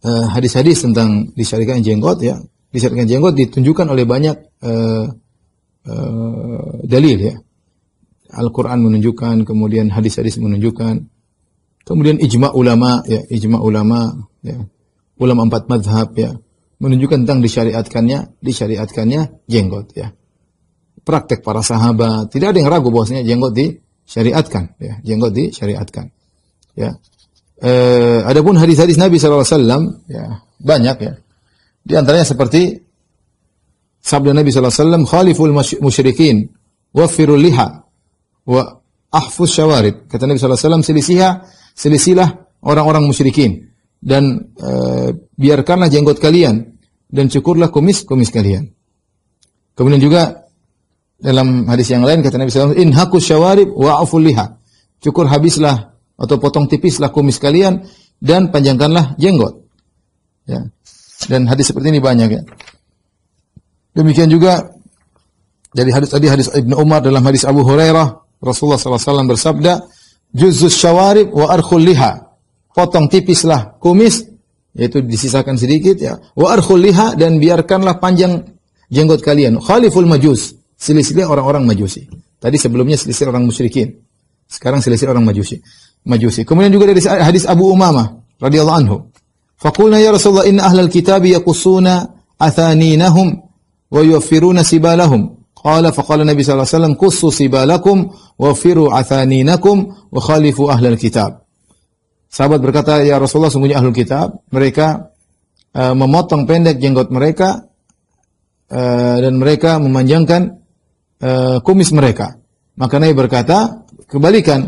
hadis-hadis hadis -hadis tentang disyariatkan jenggot ya disertakan jenggot ditunjukkan oleh banyak uh, uh, dalil ya. Al-Qur'an menunjukkan, kemudian hadis-hadis menunjukkan. Kemudian ijma ulama ya, ijma ulama ya. Ulama empat mazhab ya menunjukkan tentang disyariatkannya, disyariatkannya jenggot ya. Praktek para sahabat, tidak ada yang ragu bahwasanya jenggot disyariatkan ya, jenggot disyariatkan. Ya. Eh, adapun hadis-hadis Nabi SAW ya, banyak ya di antaranya seperti sabda Nabi SAW, khaliful musyrikin wafirul liha wa ahfus syawarid. Kata Nabi SAW, selisihah selisilah orang-orang musyrikin dan e, biarkanlah jenggot kalian dan cukurlah kumis-kumis kalian. Kemudian juga dalam hadis yang lain kata Nabi SAW, In wasallam syawarib wa aful liha. Cukur habislah atau potong tipislah kumis kalian dan panjangkanlah jenggot. Ya. Dan hadis seperti ini banyak ya. Demikian juga dari hadis tadi hadis Ibnu Umar dalam hadis Abu Hurairah Rasulullah SAW bersabda, "Juzus syawarib wa arkhul liha." Potong tipislah kumis, yaitu disisakan sedikit ya. Wa arkhul liha dan biarkanlah panjang jenggot kalian. Khaliful majus, silisilah orang-orang Majusi. Tadi sebelumnya silisilah orang musyrikin. Sekarang silisilah orang Majusi. Majusi. Kemudian juga dari hadis Abu Umamah radhiyallahu anhu. Fakulna ya Rasulullah inna ahlal kitabi yakusuna athaninahum wa yuwaffiruna sibalahum. Qala faqala Nabi SAW, kussu sibalakum wafiru athaninakum wa khalifu ahlal kitab. Sahabat berkata, "Ya Rasulullah, sungguhnya ahlul kitab, mereka uh, memotong pendek jenggot mereka uh, dan mereka memanjangkan uh, kumis mereka." Maka Nabi berkata, "Kebalikan,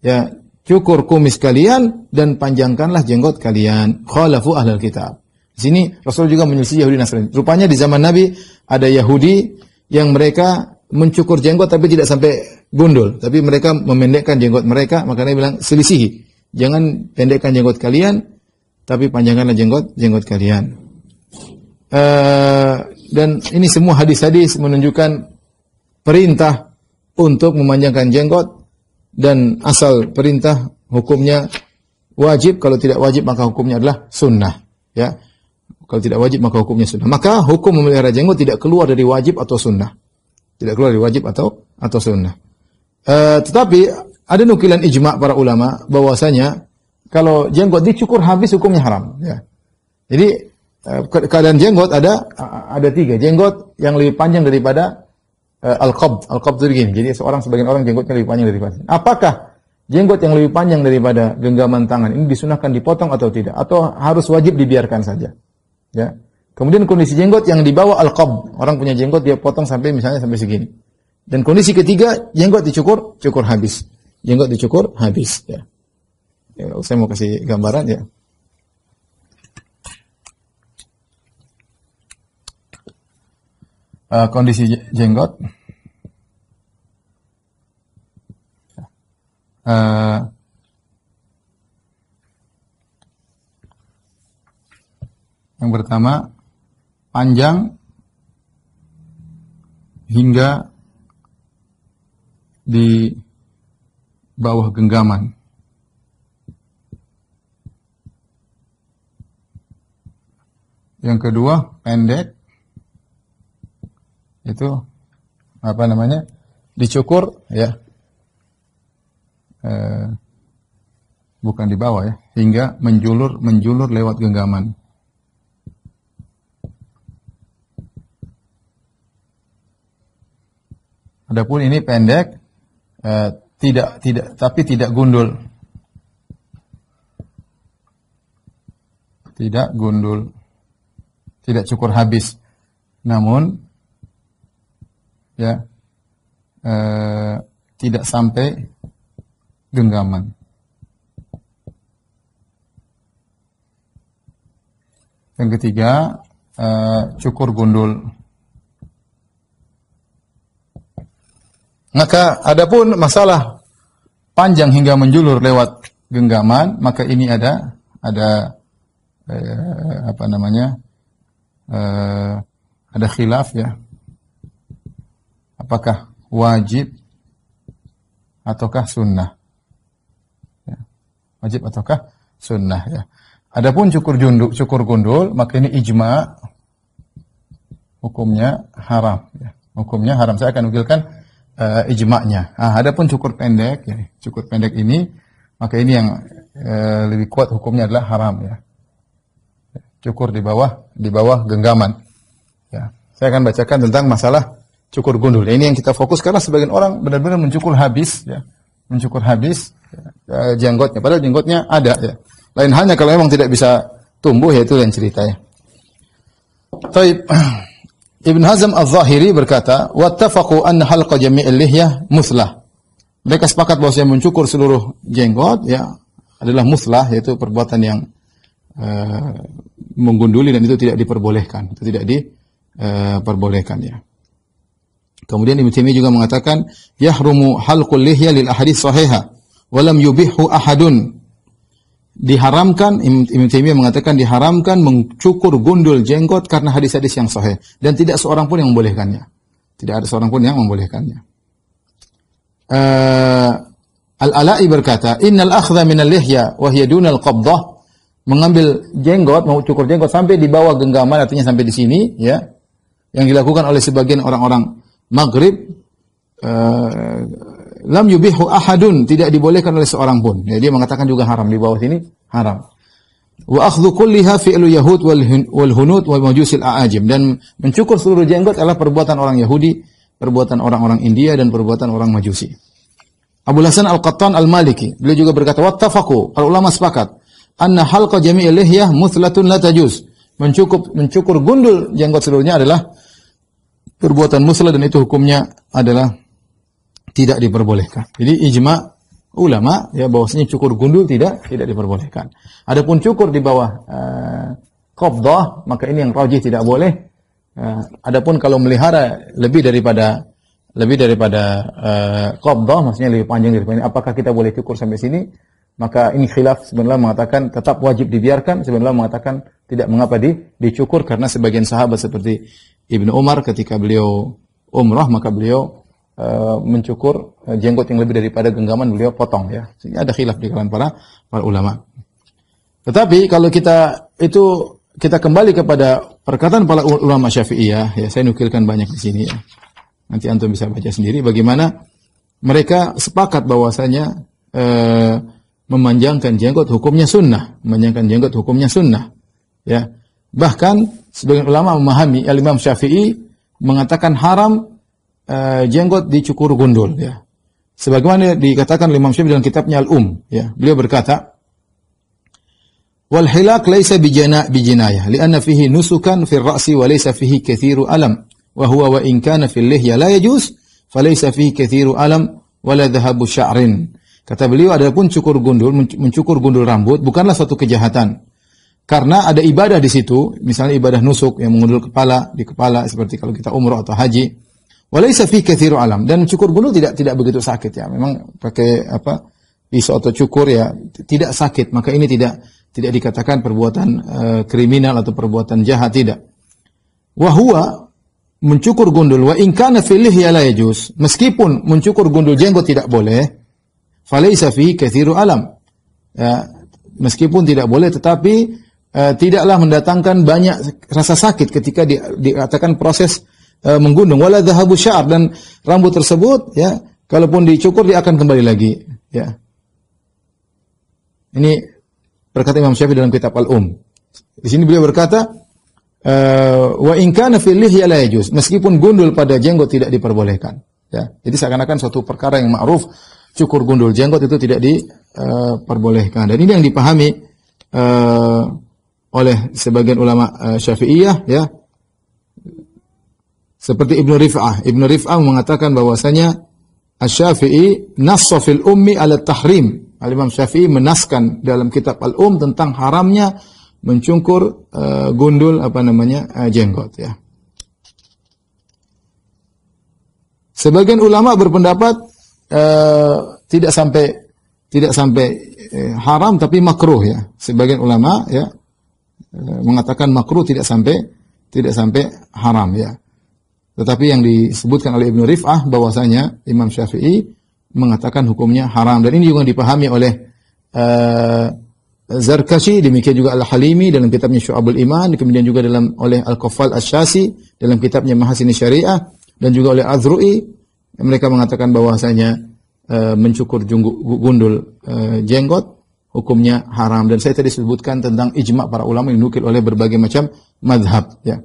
ya cukur kumis kalian dan panjangkanlah jenggot kalian. Khalafu ahlul kitab. Di sini Rasul juga menyelisih Yahudi Nasrani. Rupanya di zaman Nabi ada Yahudi yang mereka mencukur jenggot tapi tidak sampai gundul, tapi mereka memendekkan jenggot mereka, makanya bilang selisihi. Jangan pendekkan jenggot kalian, tapi panjangkanlah jenggot jenggot kalian. Uh, dan ini semua hadis-hadis menunjukkan perintah untuk memanjangkan jenggot dan asal perintah hukumnya wajib kalau tidak wajib maka hukumnya adalah sunnah ya kalau tidak wajib maka hukumnya sunnah maka hukum memelihara jenggot tidak keluar dari wajib atau sunnah tidak keluar dari wajib atau atau sunnah uh, tetapi ada nukilan ijma para ulama bahwasanya kalau jenggot dicukur habis hukumnya haram ya jadi eh, keadaan jenggot ada ada tiga jenggot yang lebih panjang daripada uh, eh, al qab al qab itu begini. Jadi seorang sebagian orang jenggotnya lebih panjang daripada. Apakah jenggot yang lebih panjang daripada genggaman tangan ini disunahkan dipotong atau tidak? Atau harus wajib dibiarkan saja? Ya. Kemudian kondisi jenggot yang dibawa al-qab. Orang punya jenggot dia potong sampai misalnya sampai segini. Dan kondisi ketiga jenggot dicukur, cukur habis. Jenggot dicukur habis ya. ya saya mau kasih gambaran ya. uh, kondisi jenggot. Uh, yang pertama panjang hingga di bawah genggaman. Yang kedua, pendek itu apa namanya dicukur ya e, bukan di bawah ya hingga menjulur menjulur lewat genggaman Adapun ini pendek e, tidak tidak tapi tidak gundul tidak gundul tidak cukur habis namun ya e, tidak sampai genggaman. Yang ketiga, e, cukur gundul. Maka adapun masalah panjang hingga menjulur lewat genggaman, maka ini ada ada e, apa namanya? E, ada khilaf ya apakah wajib ataukah sunnah? Ya. Wajib ataukah sunnah ya. Adapun cukur junduk, cukur gundul, maka ini ijma hukumnya haram ya. Hukumnya haram. Saya akan ugilkan uh, eh, ijma'nya. nah, adapun cukur pendek ya. Cukur pendek ini maka ini yang uh, lebih kuat hukumnya adalah haram ya. Cukur di bawah di bawah genggaman. Ya. Saya akan bacakan tentang masalah cukur gundul. Ini yang kita fokus karena sebagian orang benar-benar mencukur habis, ya. mencukur habis ya, ya jenggotnya. Padahal jenggotnya ada. Ya. Lain hanya kalau memang tidak bisa tumbuh, yaitu itu cerita ya. Taib. Ibn Hazm al-Zahiri berkata, "Wattafaqu an halqa jami'il lihyah muslah." Mereka sepakat bahwa saya mencukur seluruh jenggot ya adalah muslah yaitu perbuatan yang uh, menggunduli dan itu tidak diperbolehkan, itu tidak diperbolehkan eh, uh, ya. Kemudian Ibnu Taimiyah juga mengatakan yahrumu halqul lihya lil ahadits sahiha walam yubihu ahadun. Diharamkan Ibnu Taimiyah mengatakan diharamkan mencukur gundul jenggot karena hadis-hadis yang sahih dan tidak seorang pun yang membolehkannya. Tidak ada seorang pun yang membolehkannya. Uh, Al-Ala'i berkata, "Innal akhdha min al-lihya wa hiya al qabdah." Mengambil jenggot, mau cukur jenggot sampai di bawah genggaman artinya sampai di sini, ya. Yang dilakukan oleh sebagian orang-orang maghrib uh, lam yubihu ahadun tidak dibolehkan oleh seorang pun. Ya, dia mengatakan juga haram di bawah sini haram. Wa akhdhu kulliha fi'lu yahud wal hunut wal majusil aajim dan mencukur seluruh jenggot adalah perbuatan orang Yahudi, perbuatan orang-orang India dan perbuatan orang Majusi. Abu Hasan Al-Qattan Al-Maliki, beliau juga berkata wattafaqu, para ulama sepakat anna halqa jami'il lihyah muthlatun la tajuz. Mencukup mencukur gundul jenggot seluruhnya adalah perbuatan musla dan itu hukumnya adalah tidak diperbolehkan. Jadi ijma ulama ya bahwasanya cukur gundul tidak tidak diperbolehkan. Adapun cukur di bawah uh, maka ini yang rajih tidak boleh. Uh, adapun kalau melihara lebih daripada lebih daripada uh, maksudnya lebih panjang daripada ini apakah kita boleh cukur sampai sini? Maka ini khilaf sebenarnya mengatakan tetap wajib dibiarkan, sebenarnya mengatakan tidak mengapa di dicukur karena sebagian sahabat seperti Ibnu Umar ketika beliau umrah maka beliau uh, mencukur eh, jenggot yang lebih daripada genggaman beliau potong ya. Sehingga ada khilaf di kalangan para para ulama. Tetapi kalau kita itu kita kembali kepada perkataan para ulama Syafi'iyah ya saya nukilkan banyak di sini ya. Nanti antum bisa baca sendiri bagaimana mereka sepakat bahwasanya e, memanjangkan jenggot hukumnya sunnah, memanjangkan jenggot hukumnya sunnah ya. Bahkan sebagian ulama memahami Al ya, Imam Syafi'i mengatakan haram e, jenggot dicukur gundul ya. Sebagaimana dikatakan Al Imam Syafi'i dalam kitabnya Al Um ya. Beliau berkata Wal hilak laisa bijana bijinayah li'anna fihi nusukan fil ra'si wa laisa fihi kathiru alam wa huwa wa in kana fil lihya la yajuz laisa fihi kathiru alam la dhahabu sya'rin. Kata beliau ada pun cukur gundul mencukur gundul rambut bukanlah suatu kejahatan karena ada ibadah di situ, misalnya ibadah nusuk yang mengundul kepala di kepala seperti kalau kita umroh atau haji. Walaysa fi ketiru alam dan cukur bunuh tidak tidak begitu sakit ya. Memang pakai apa? pisau atau cukur ya tidak sakit, maka ini tidak tidak dikatakan perbuatan e, kriminal atau perbuatan jahat tidak. Wahua mencukur gundul wa in kana filih ya la Meskipun mencukur gundul jenggot tidak boleh, falaisa fi ketiru alam. Ya, meskipun tidak boleh tetapi Eh, tidaklah mendatangkan banyak rasa sakit ketika di, dikatakan proses e, menggunung wala dhahabu syar dan rambut tersebut ya kalaupun dicukur dia akan kembali lagi ya ini berkata Imam Syafi'i dalam kitab Al-Um di sini beliau berkata wa'inka eh, wa in kana fil lihya la yajuz meskipun gundul pada jenggot tidak diperbolehkan ya jadi seakan-akan suatu perkara yang ma'ruf cukur gundul jenggot itu tidak diperbolehkan uh, dan ini yang dipahami oleh sebagian ulama uh, Syafi'iyah ya. Seperti Ibnu Rif'ah, Ibnu Rif'ah mengatakan bahwasanya Asy-Syafi'i nassa fil ummi ala tahrim. Al-Imam Syafi'i menaskan dalam kitab Al-Um tentang haramnya mencungkur uh, gundul apa namanya uh, jenggot ya. Sebagian ulama berpendapat uh, tidak sampai tidak sampai eh, haram tapi makruh ya. Sebagian ulama ya mengatakan makruh tidak sampai tidak sampai haram ya. Tetapi yang disebutkan oleh Ibnu Rif'ah bahwasanya Imam Syafi'i mengatakan hukumnya haram dan ini juga dipahami oleh uh, Zarkashi demikian juga Al-Halimi dalam kitabnya Syu'abul Iman kemudian juga dalam oleh al Kafal Asyasi Shasi dalam kitabnya Mahasin Syariah dan juga oleh Azrui mereka mengatakan bahwasanya uh, mencukur gundul uh, jenggot hukumnya haram. Dan saya tadi sebutkan tentang ijma para ulama yang dinukil oleh berbagai macam madhab. Ya.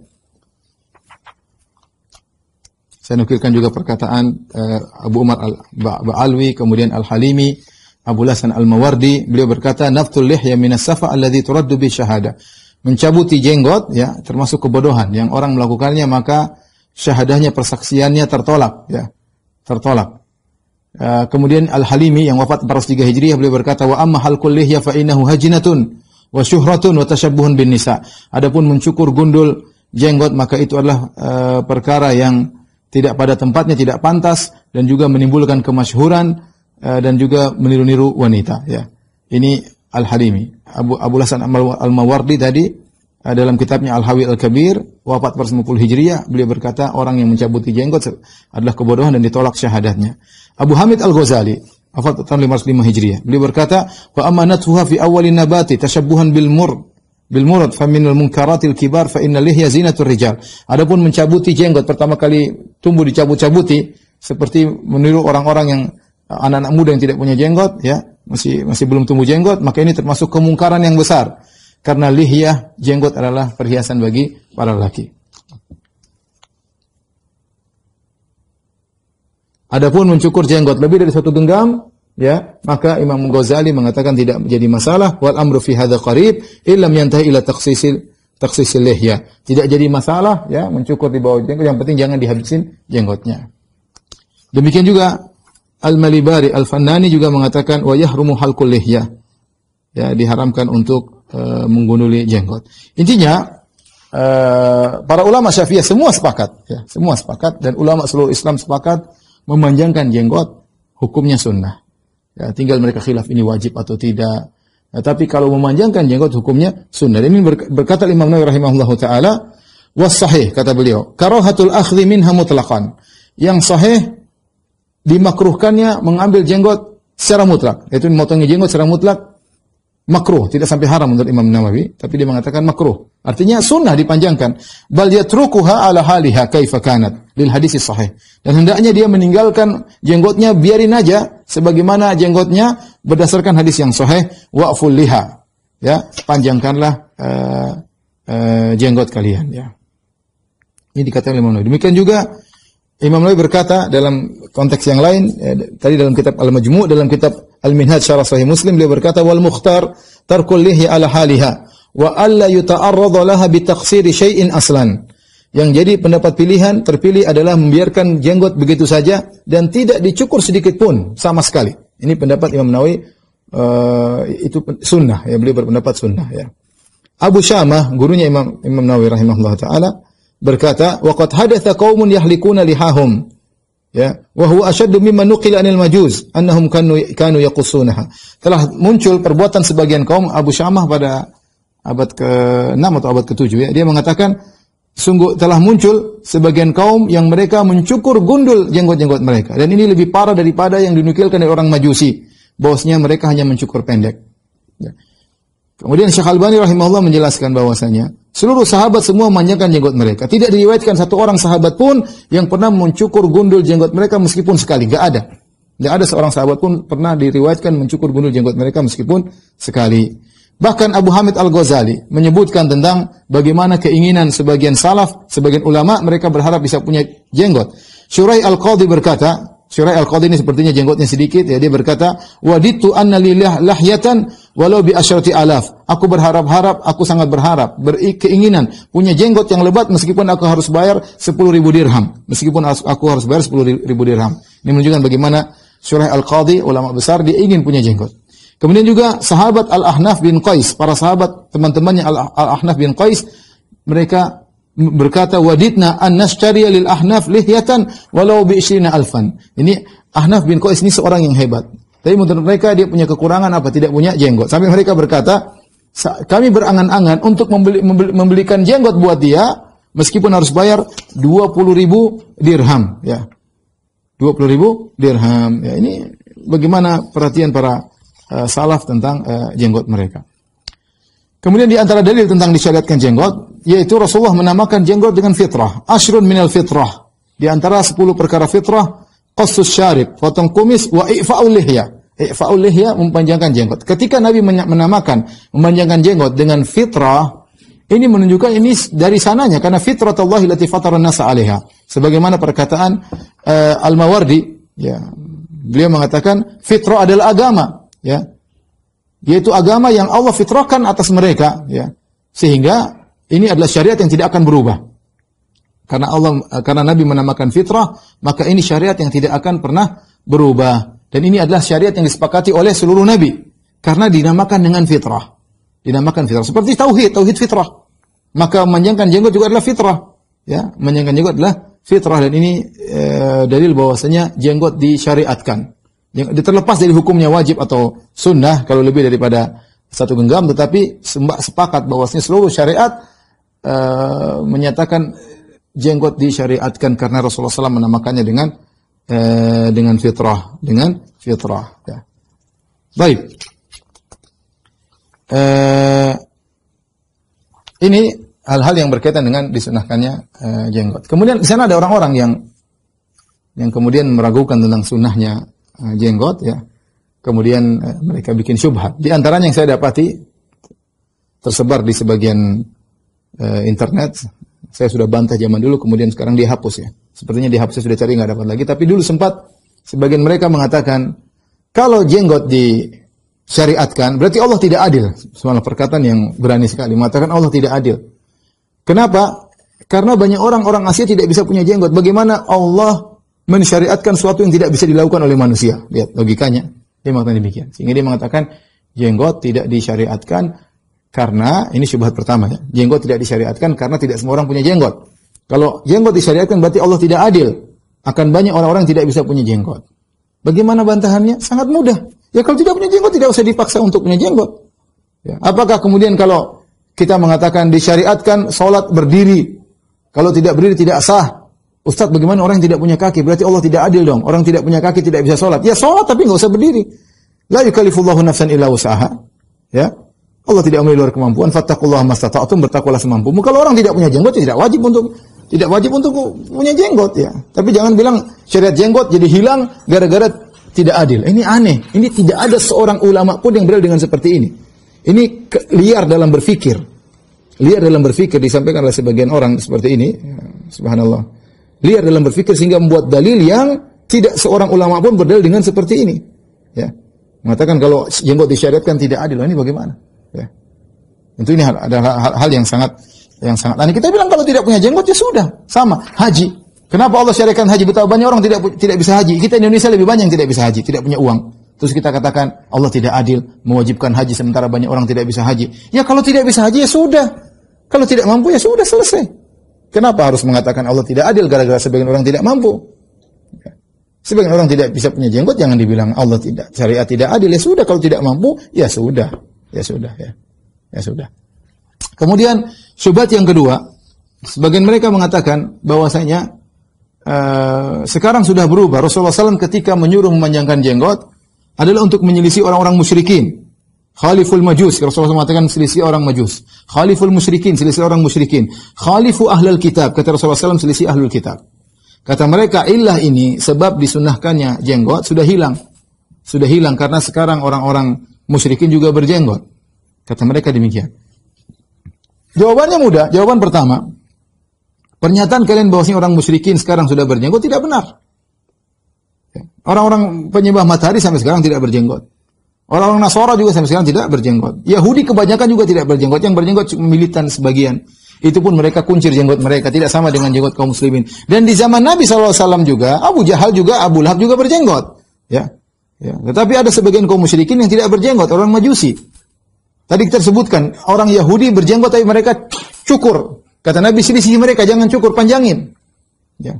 Saya nukilkan juga perkataan uh, Abu Umar Al-Ba'alwi, kemudian Al-Halimi, Abu Hasan Al-Mawardi. Beliau berkata, Naftul lihya minas safa alladhi turaddu bi syahada. Mencabuti jenggot, ya, termasuk kebodohan. Yang orang melakukannya, maka syahadahnya, persaksiannya tertolak. Ya. Tertolak. Uh, kemudian Al-Halimi yang wafat 403 Hijriah beliau berkata wa amma hal kullihya fa innahu hajinatun wa syuhratun wa tashabbuhun bin nisa. Adapun mencukur gundul jenggot maka itu adalah uh, perkara yang tidak pada tempatnya, tidak pantas dan juga menimbulkan kemasyhuran uh, dan juga meniru-niru wanita ya. Ini Al-Halimi. Abu Abu Hasan Al-Mawardi tadi dalam kitabnya Al-Hawi Al-Kabir wafat pada Hijriah beliau berkata orang yang mencabuti jenggot adalah kebodohan dan ditolak syahadatnya. Abu Hamid Al-Ghazali wafat tahun 505 Hijriah. Beliau berkata wa amanatuha fi awalin nabati tashabuhan bil mur bil murad fa minal munkaratil kibar fa inna lihya zinatul rijal. Adapun mencabuti jenggot pertama kali tumbuh dicabut-cabuti seperti meniru orang-orang yang anak-anak muda yang tidak punya jenggot ya masih masih belum tumbuh jenggot maka ini termasuk kemungkaran yang besar karena lihiyah jenggot adalah perhiasan bagi para laki. Adapun mencukur jenggot lebih dari satu genggam, ya, maka Imam Ghazali mengatakan tidak menjadi masalah wal amru fi hadza qarib illam yantahi ila taksisil taksisil lihya. Tidak jadi masalah ya mencukur di bawah jenggot, yang penting jangan dihabisin jenggotnya. Demikian juga Al-Malibari Al-Fannani juga mengatakan wa yahrumu halqul lihya. Ya, diharamkan untuk Eh, menggunuli menggunduli jenggot. Intinya Uh, para ulama Syafi'iyah semua sepakat, ya, semua sepakat dan ulama seluruh Islam sepakat memanjangkan jenggot hukumnya sunnah. Ya, tinggal mereka khilaf ini wajib atau tidak. Ya, tapi kalau memanjangkan jenggot hukumnya sunnah. Dan ini berkata Imam Nawawi rahimahullah taala was sahih kata beliau, karohatul akhdhi minha mutlaqan. Yang sahih dimakruhkannya mengambil jenggot secara mutlak, yaitu memotong jenggot secara mutlak makruh, tidak sampai haram menurut Imam Nawawi, tapi dia mengatakan makruh. Artinya sunnah dipanjangkan. Bal yatrukuha ala haliha kaifa kanat lil hadis sahih. Dan hendaknya dia meninggalkan jenggotnya biarin aja sebagaimana jenggotnya berdasarkan hadis yang sahih wa'ful liha. Ya, panjangkanlah uh, uh, jenggot kalian ya. Ini dikatakan Imam Nawawi. Demikian juga Imam Nawawi berkata dalam konteks yang lain eh, tadi dalam kitab Al-Majmu' dalam kitab Al-Minhaj syarah Sahih Muslim beliau berkata wal mukhtar tarkul lihi ala haliha wa alla yuta'arradu laha bi taqsir syai'in aslan. Yang jadi pendapat pilihan terpilih adalah membiarkan jenggot begitu saja dan tidak dicukur sedikit pun sama sekali. Ini pendapat Imam Nawawi uh, itu sunnah ya beliau berpendapat sunnah ya. Abu Syamah gurunya Imam Imam Nawawi rahimahullah taala berkata waqad hadatha qaumun yahlikuna lihahum ya wa huwa ashaddu mimma nuqila anil majuz, annahum kanu kanu yaqusunaha telah muncul perbuatan sebagian kaum Abu Syamah pada abad ke-6 atau abad ke-7 ya dia mengatakan sungguh telah muncul sebagian kaum yang mereka mencukur gundul jenggot-jenggot mereka dan ini lebih parah daripada yang dinukilkan oleh orang Majusi bahwasanya mereka hanya mencukur pendek ya. Kemudian Syekh Al-Bani rahimahullah menjelaskan bahwasanya seluruh sahabat semua memanjangkan jenggot mereka. Tidak diriwayatkan satu orang sahabat pun yang pernah mencukur gundul jenggot mereka meskipun sekali, gak ada. Gak ada seorang sahabat pun pernah diriwayatkan mencukur gundul jenggot mereka meskipun sekali. Bahkan Abu Hamid Al-Ghazali menyebutkan tentang bagaimana keinginan sebagian salaf, sebagian ulama mereka berharap bisa punya jenggot. Syurai Al-Qadhi berkata, Syurai Al-Qadhi ini sepertinya jenggotnya sedikit ya dia berkata, "Waditu anna lilah lahyatan walau bi asyrati alaf. Aku berharap-harap, aku sangat berharap, berkeinginan punya jenggot yang lebat meskipun aku harus bayar sepuluh ribu dirham. Meskipun aku harus bayar sepuluh ribu dirham. Ini menunjukkan bagaimana Syurah Al-Qadhi, ulama besar, dia ingin punya jenggot. Kemudian juga sahabat Al-Ahnaf bin Qais, para sahabat teman-temannya Al-Ahnaf bin Qais, mereka berkata waditna an nashtariya lil ahnaf lihyatan walau bi alfan. Ini Ahnaf bin Qais ini seorang yang hebat. Tapi menurut mereka dia punya kekurangan apa? Tidak punya jenggot. Sampai mereka berkata, kami berangan-angan untuk membeli, membeli, membelikan jenggot buat dia, meskipun harus bayar 20 ribu dirham. Ya. 20 ribu dirham. Ya, ini bagaimana perhatian para uh, salaf tentang uh, jenggot mereka. Kemudian di antara dalil tentang disyariatkan jenggot, yaitu Rasulullah menamakan jenggot dengan fitrah. Ashrun minal fitrah. Di antara 10 perkara fitrah, qassus syarib, potong kumis, wa i'fa'ul lihya I'fa'ul lihya memanjangkan jenggot. Ketika Nabi menamakan memanjangkan jenggot dengan fitrah, ini menunjukkan ini dari sananya karena fitratullahi lati fatara nasa 'alaiha. Sebagaimana perkataan uh, Al-Mawardi, ya. Beliau mengatakan fitrah adalah agama, ya. Yaitu agama yang Allah fitrahkan atas mereka, ya. Sehingga ini adalah syariat yang tidak akan berubah. Karena Allah eh, karena Nabi menamakan fitrah, maka ini syariat yang tidak akan pernah berubah. Dan ini adalah syariat yang disepakati oleh seluruh nabi karena dinamakan dengan fitrah. Dinamakan fitrah seperti tauhid, tauhid fitrah. Maka memanjangkan jenggot juga adalah fitrah. Ya, memanjangkan jenggot adalah fitrah dan ini ee, eh, dalil bahwasanya jenggot disyariatkan. Terlepas dari hukumnya wajib atau sunnah kalau lebih daripada satu genggam tetapi sepakat bahwasanya seluruh syariat ee, eh, menyatakan jenggot disyariatkan karena Rasulullah SAW menamakannya dengan Eh, dengan fitrah, dengan fitrah. Ya. Baik. E, ini hal-hal yang berkaitan dengan disunahkannya e, jenggot. Kemudian di sana ada orang-orang yang yang kemudian meragukan tentang sunnahnya e, jenggot ya. Kemudian e, mereka bikin syubhat. Di antaranya yang saya dapati tersebar di sebagian e, internet, saya sudah bantah zaman dulu kemudian sekarang dihapus ya Sepertinya dihapus sudah cari nggak dapat lagi. Tapi dulu sempat sebagian mereka mengatakan kalau jenggot disyariatkan berarti Allah tidak adil. Semua perkataan yang berani sekali mengatakan Allah tidak adil. Kenapa? Karena banyak orang-orang Asia tidak bisa punya jenggot. Bagaimana Allah mensyariatkan sesuatu yang tidak bisa dilakukan oleh manusia? Lihat logikanya. Dia mengatakan demikian. Sehingga dia mengatakan jenggot tidak disyariatkan karena ini syubhat pertama ya. Jenggot tidak disyariatkan karena tidak semua orang punya jenggot. Kalau jenggot disyariatkan berarti Allah tidak adil. Akan banyak orang-orang tidak bisa punya jenggot. Bagaimana bantahannya? Sangat mudah. Ya kalau tidak punya jenggot tidak usah dipaksa untuk punya jenggot. Ya. Apakah kemudian kalau kita mengatakan disyariatkan sholat berdiri, kalau tidak berdiri tidak sah? Ustaz bagaimana orang yang tidak punya kaki? Berarti Allah tidak adil dong. Orang tidak punya kaki tidak bisa sholat. Ya sholat tapi nggak usah berdiri. La yukalifullahu nafsan illa usaha. Ya. Allah tidak memiliki luar kemampuan. Fattakullah mastata'atum bertakwalah semampumu. Kalau orang tidak punya jenggot ya tidak wajib untuk tidak wajib untuk punya jenggot ya. Tapi jangan bilang syariat jenggot jadi hilang gara-gara tidak adil. Ini aneh. Ini tidak ada seorang ulama pun yang berada dengan seperti ini. Ini liar dalam berfikir. Liar dalam berfikir disampaikan oleh sebagian orang seperti ini. Ya, subhanallah. Liar dalam berfikir sehingga membuat dalil yang tidak seorang ulama pun berdalil dengan seperti ini. Ya. Mengatakan kalau jenggot disyariatkan tidak adil. Ini bagaimana? Ya. Tentu ini adalah hal, hal, hal yang sangat yang sangat aneh. Kita bilang kalau tidak punya jenggot ya sudah, sama haji. Kenapa Allah syariatkan haji? Betapa banyak orang tidak tidak bisa haji. Kita Indonesia lebih banyak yang tidak bisa haji, tidak punya uang. Terus kita katakan Allah tidak adil mewajibkan haji sementara banyak orang tidak bisa haji. Ya kalau tidak bisa haji ya sudah. Kalau tidak mampu ya sudah selesai. Kenapa harus mengatakan Allah tidak adil gara-gara sebagian orang tidak mampu? Sebagian orang tidak bisa punya jenggot jangan dibilang Allah tidak syariat tidak adil ya sudah kalau tidak mampu ya sudah. Ya sudah ya. Ya sudah. Kemudian syubhat yang kedua, sebagian mereka mengatakan bahwasanya uh, sekarang sudah berubah. Rasulullah SAW ketika menyuruh memanjangkan jenggot adalah untuk menyelisi orang-orang musyrikin. Khaliful Majus, Rasulullah SAW mengatakan selisih orang Majus. Khaliful Musyrikin, selisih orang musyrikin. Khalifu Ahlul Kitab, kata Rasulullah SAW selisih Ahlul Kitab. Kata mereka, ilah ini sebab disunahkannya jenggot sudah hilang. Sudah hilang karena sekarang orang-orang musyrikin juga berjenggot. Kata mereka demikian. Jawabannya mudah. Jawaban pertama, pernyataan kalian bahwa bahwasanya orang musyrikin sekarang sudah berjenggot tidak benar. Ya. Orang-orang penyembah matahari sampai sekarang tidak berjenggot. Orang-orang Nasara juga sampai sekarang tidak berjenggot. Yahudi kebanyakan juga tidak berjenggot. Yang berjenggot militan sebagian. Itu pun mereka kuncir jenggot mereka. Tidak sama dengan jenggot kaum muslimin. Dan di zaman Nabi SAW juga, Abu Jahal juga, Abu Lahab juga berjenggot. Ya. ya. Tetapi ada sebagian kaum musyrikin yang tidak berjenggot. Orang majusi. Tadi kita sebutkan orang Yahudi berjenggot tapi mereka cukur. Kata Nabi sisi mereka jangan cukur, panjangin. Ya.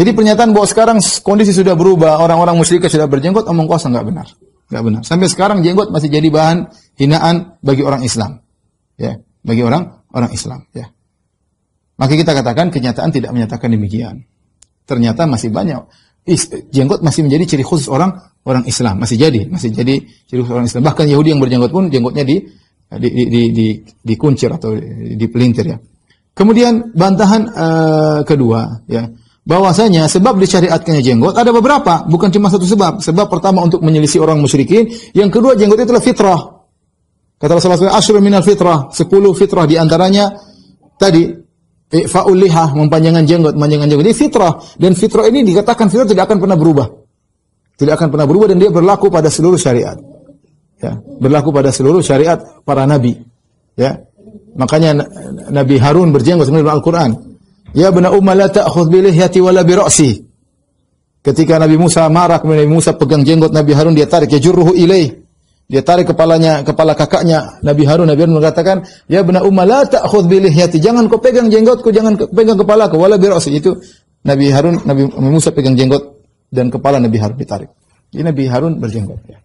Jadi pernyataan bahwa sekarang kondisi sudah berubah, orang-orang musyrik sudah berjenggot, omong kosong nggak benar, nggak benar. Sampai sekarang jenggot masih jadi bahan hinaan bagi orang Islam, ya, bagi orang orang Islam, ya. Maka kita katakan kenyataan tidak menyatakan demikian. Ternyata masih banyak. Jenggot masih menjadi ciri khusus orang orang Islam. Masih jadi, masih jadi ciri khas orang Islam. Bahkan Yahudi yang berjenggot pun jenggotnya di di di di, di kuncir atau dipelintir ya. Kemudian bantahan uh, kedua ya, bahwasanya sebab disyariatkannya jenggot ada beberapa, bukan cuma satu sebab. Sebab pertama untuk menyelisi orang musyrikin, yang kedua jenggot itu adalah fitrah. Kata Rasulullah SAW, asyru minal fitrah, sepuluh fitrah diantaranya tadi fa'ul liha, mempanjangan jenggot, mempanjangan jenggot. Ini fitrah dan fitrah ini dikatakan fitrah tidak akan pernah berubah. Tidak akan pernah berubah dan dia berlaku pada seluruh syariat. Ya, berlaku pada seluruh syariat para nabi. Ya. Makanya Nabi Harun berjenggot menurut Al-Qur'an. Ya bena umma la ta'khudh bi lihyati wala bi ra'si. Ketika Nabi Musa marah, kemudian Nabi Musa pegang jenggot Nabi Harun, dia tarik, ya jurruhu ilai. Dia tarik kepalanya, kepala kakaknya Nabi Harun. Nabi Harun mengatakan, "Ya bena umma la ta'khudh bi lihyati, jangan kau pegang jenggotku, jangan kau pegang kepalaku wala bi ra'si." Itu Nabi Harun, Nabi Musa pegang jenggot dan kepala Nabi Harun ditarik. Jadi Nabi Harun berjenggot. Ya.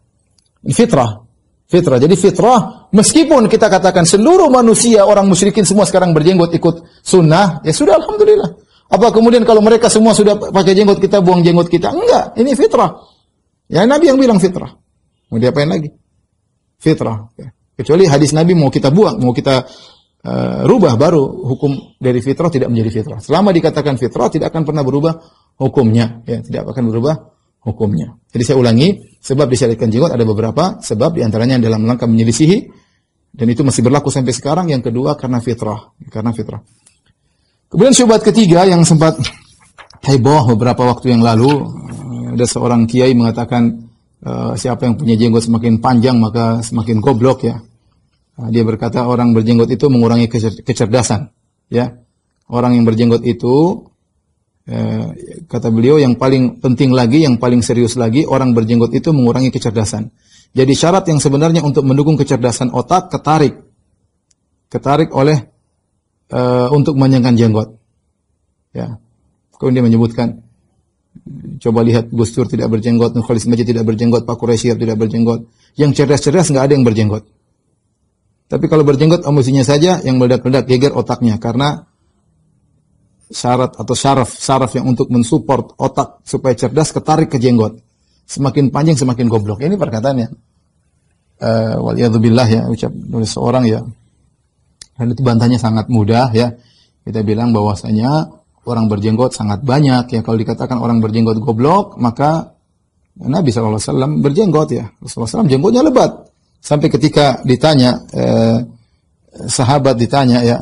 fitrah. Fitrah. Jadi fitrah, meskipun kita katakan seluruh manusia, orang musyrikin semua sekarang berjenggot ikut sunnah, ya sudah Alhamdulillah. Apa kemudian kalau mereka semua sudah pakai jenggot kita, buang jenggot kita? Enggak, ini fitrah. Ya Nabi yang bilang fitrah. Mau diapain lagi? Fitrah. Ya. Kecuali hadis Nabi mau kita buang, mau kita uh, rubah baru hukum dari fitrah tidak menjadi fitrah. Selama dikatakan fitrah tidak akan pernah berubah hukumnya, ya, tidak akan berubah hukumnya. Jadi saya ulangi, sebab disyariatkan jenggot ada beberapa sebab diantaranya dalam langkah menyelisihi dan itu masih berlaku sampai sekarang. Yang kedua karena fitrah, karena fitrah. Kemudian syubhat ketiga yang sempat heboh beberapa waktu yang lalu ada seorang kiai mengatakan eh, siapa yang punya jenggot semakin panjang maka semakin goblok ya. Eh, dia berkata orang berjenggot itu mengurangi kecerdasan, ya. Orang yang berjenggot itu Eh, kata beliau yang paling penting lagi, yang paling serius lagi, orang berjenggot itu mengurangi kecerdasan. Jadi syarat yang sebenarnya untuk mendukung kecerdasan otak ketarik, ketarik oleh e, untuk memanjangkan jenggot. Ya, kemudian dia menyebutkan, coba lihat Gus Dur tidak berjenggot, Nukholis Majid tidak berjenggot, Pak Quraisyab tidak berjenggot. Yang cerdas-cerdas nggak ada yang berjenggot. Tapi kalau berjenggot emosinya saja yang meledak-ledak geger otaknya karena syarat atau syaraf, syaraf yang untuk mensupport otak supaya cerdas ketarik ke jenggot. Semakin panjang semakin goblok. Ini perkataannya. Uh, eh, Waliyadzubillah ya, ucap oleh seorang ya. Dan itu bantahnya sangat mudah ya. Kita bilang bahwasanya orang berjenggot sangat banyak ya. Kalau dikatakan orang berjenggot goblok, maka Nabi SAW berjenggot ya. Rasulullah SAW jenggotnya lebat. Sampai ketika ditanya, eh, sahabat ditanya ya,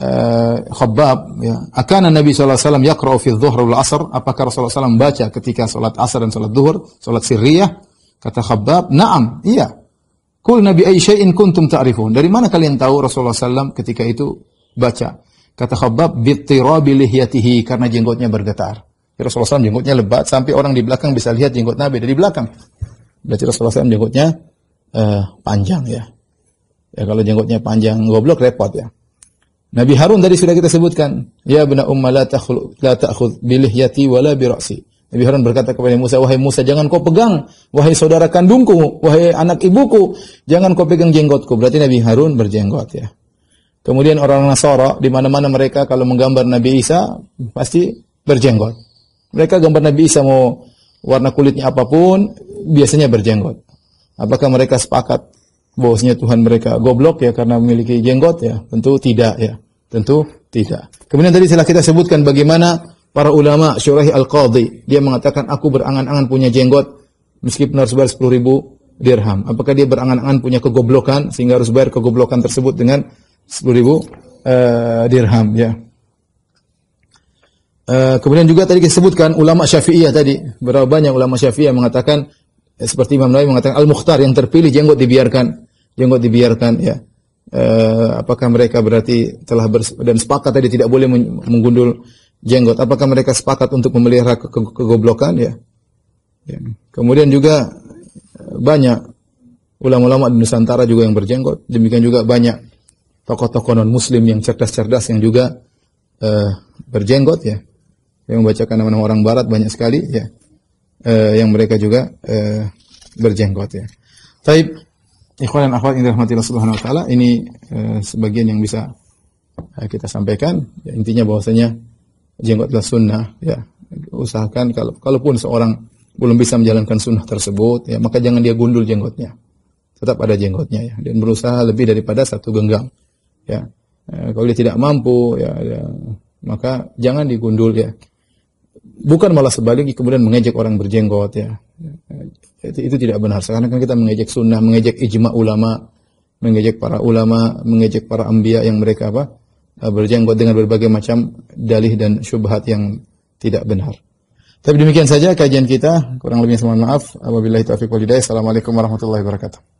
uh, Khabbab ya akan Nabi SAW alaihi wasallam yaqra'u fi dhuhr asr apakah Rasulullah SAW baca ketika salat asar dan salat zuhur salat sirriyah kata Khabbab na'am iya Kul Nabi ay kuntum ta'rifun dari mana kalian tahu Rasulullah SAW ketika itu baca kata Khabbab bitirabi lihyatihi karena jenggotnya bergetar ya, Rasulullah SAW jenggotnya lebat sampai orang di belakang bisa lihat jenggot Nabi dari belakang berarti Rasulullah SAW jenggotnya uh, panjang ya ya kalau jenggotnya panjang goblok repot ya Nabi Harun tadi sudah kita sebutkan, ya bina umma la takhul la ta'khudh bilihyati wala bi ra'si. Nabi Harun berkata kepada Musa, wahai Musa jangan kau pegang, wahai saudara kandungku, wahai anak ibuku, jangan kau pegang jenggotku. Berarti Nabi Harun berjenggot ya. Kemudian orang Nasara di mana-mana mereka kalau menggambar Nabi Isa pasti berjenggot. Mereka gambar Nabi Isa mau warna kulitnya apapun biasanya berjenggot. Apakah mereka sepakat bahwasanya Tuhan mereka goblok ya karena memiliki jenggot ya? Tentu tidak ya. Tentu tidak. Kemudian tadi setelah kita sebutkan bagaimana para ulama syurahi Al-Qadhi dia mengatakan aku berangan-angan punya jenggot meskipun harus bayar sepuluh ribu dirham. Apakah dia berangan-angan punya kegoblokan sehingga harus bayar kegoblokan tersebut dengan sepuluh ribu uh, dirham ya. Uh, kemudian juga tadi kita sebutkan ulama Syafi'iyah tadi, berapa banyak ulama Syafi'iyah mengatakan eh, seperti Imam Nawawi mengatakan al-mukhtar yang terpilih jenggot dibiarkan kok dibiarkan ya. E, apakah mereka berarti telah bers dan sepakat tadi tidak boleh menggundul jenggot? Apakah mereka sepakat untuk memelihara ke ke kegoblokan ya? ya. Kemudian juga eh, banyak ulama-ulama di Nusantara juga yang berjenggot. Demikian juga banyak tokoh-tokoh non Muslim yang cerdas-cerdas yang juga e, berjenggot ya. Yang membacakan nama-nama orang Barat banyak sekali ya. E, yang mereka juga e, berjenggot ya. Taib Ikhwan dan akhwat yang dirahmati Allah Subhanahu wa taala, ini eh, sebagian yang bisa eh, kita sampaikan. Ya, intinya bahwasanya jenggot adalah sunnah, ya. Usahakan kalau kalaupun seorang belum bisa menjalankan sunnah tersebut, ya, maka jangan dia gundul jenggotnya. Tetap ada jenggotnya ya dan berusaha lebih daripada satu genggam. Ya. Eh, kalau dia tidak mampu ya, ya maka jangan digundul ya bukan malah sebaliknya kemudian mengejek orang berjenggot ya. Itu, itu tidak benar. Sekarang kan kita mengejek sunnah, mengejek ijma ulama, mengejek para ulama, mengejek para ambia yang mereka apa? Eh, berjenggot dengan berbagai macam dalih dan syubhat yang tidak benar. Tapi demikian saja kajian kita, kurang lebihnya mohon maaf. Wabillahi taufiq wal hidayah. Assalamualaikum warahmatullahi wabarakatuh.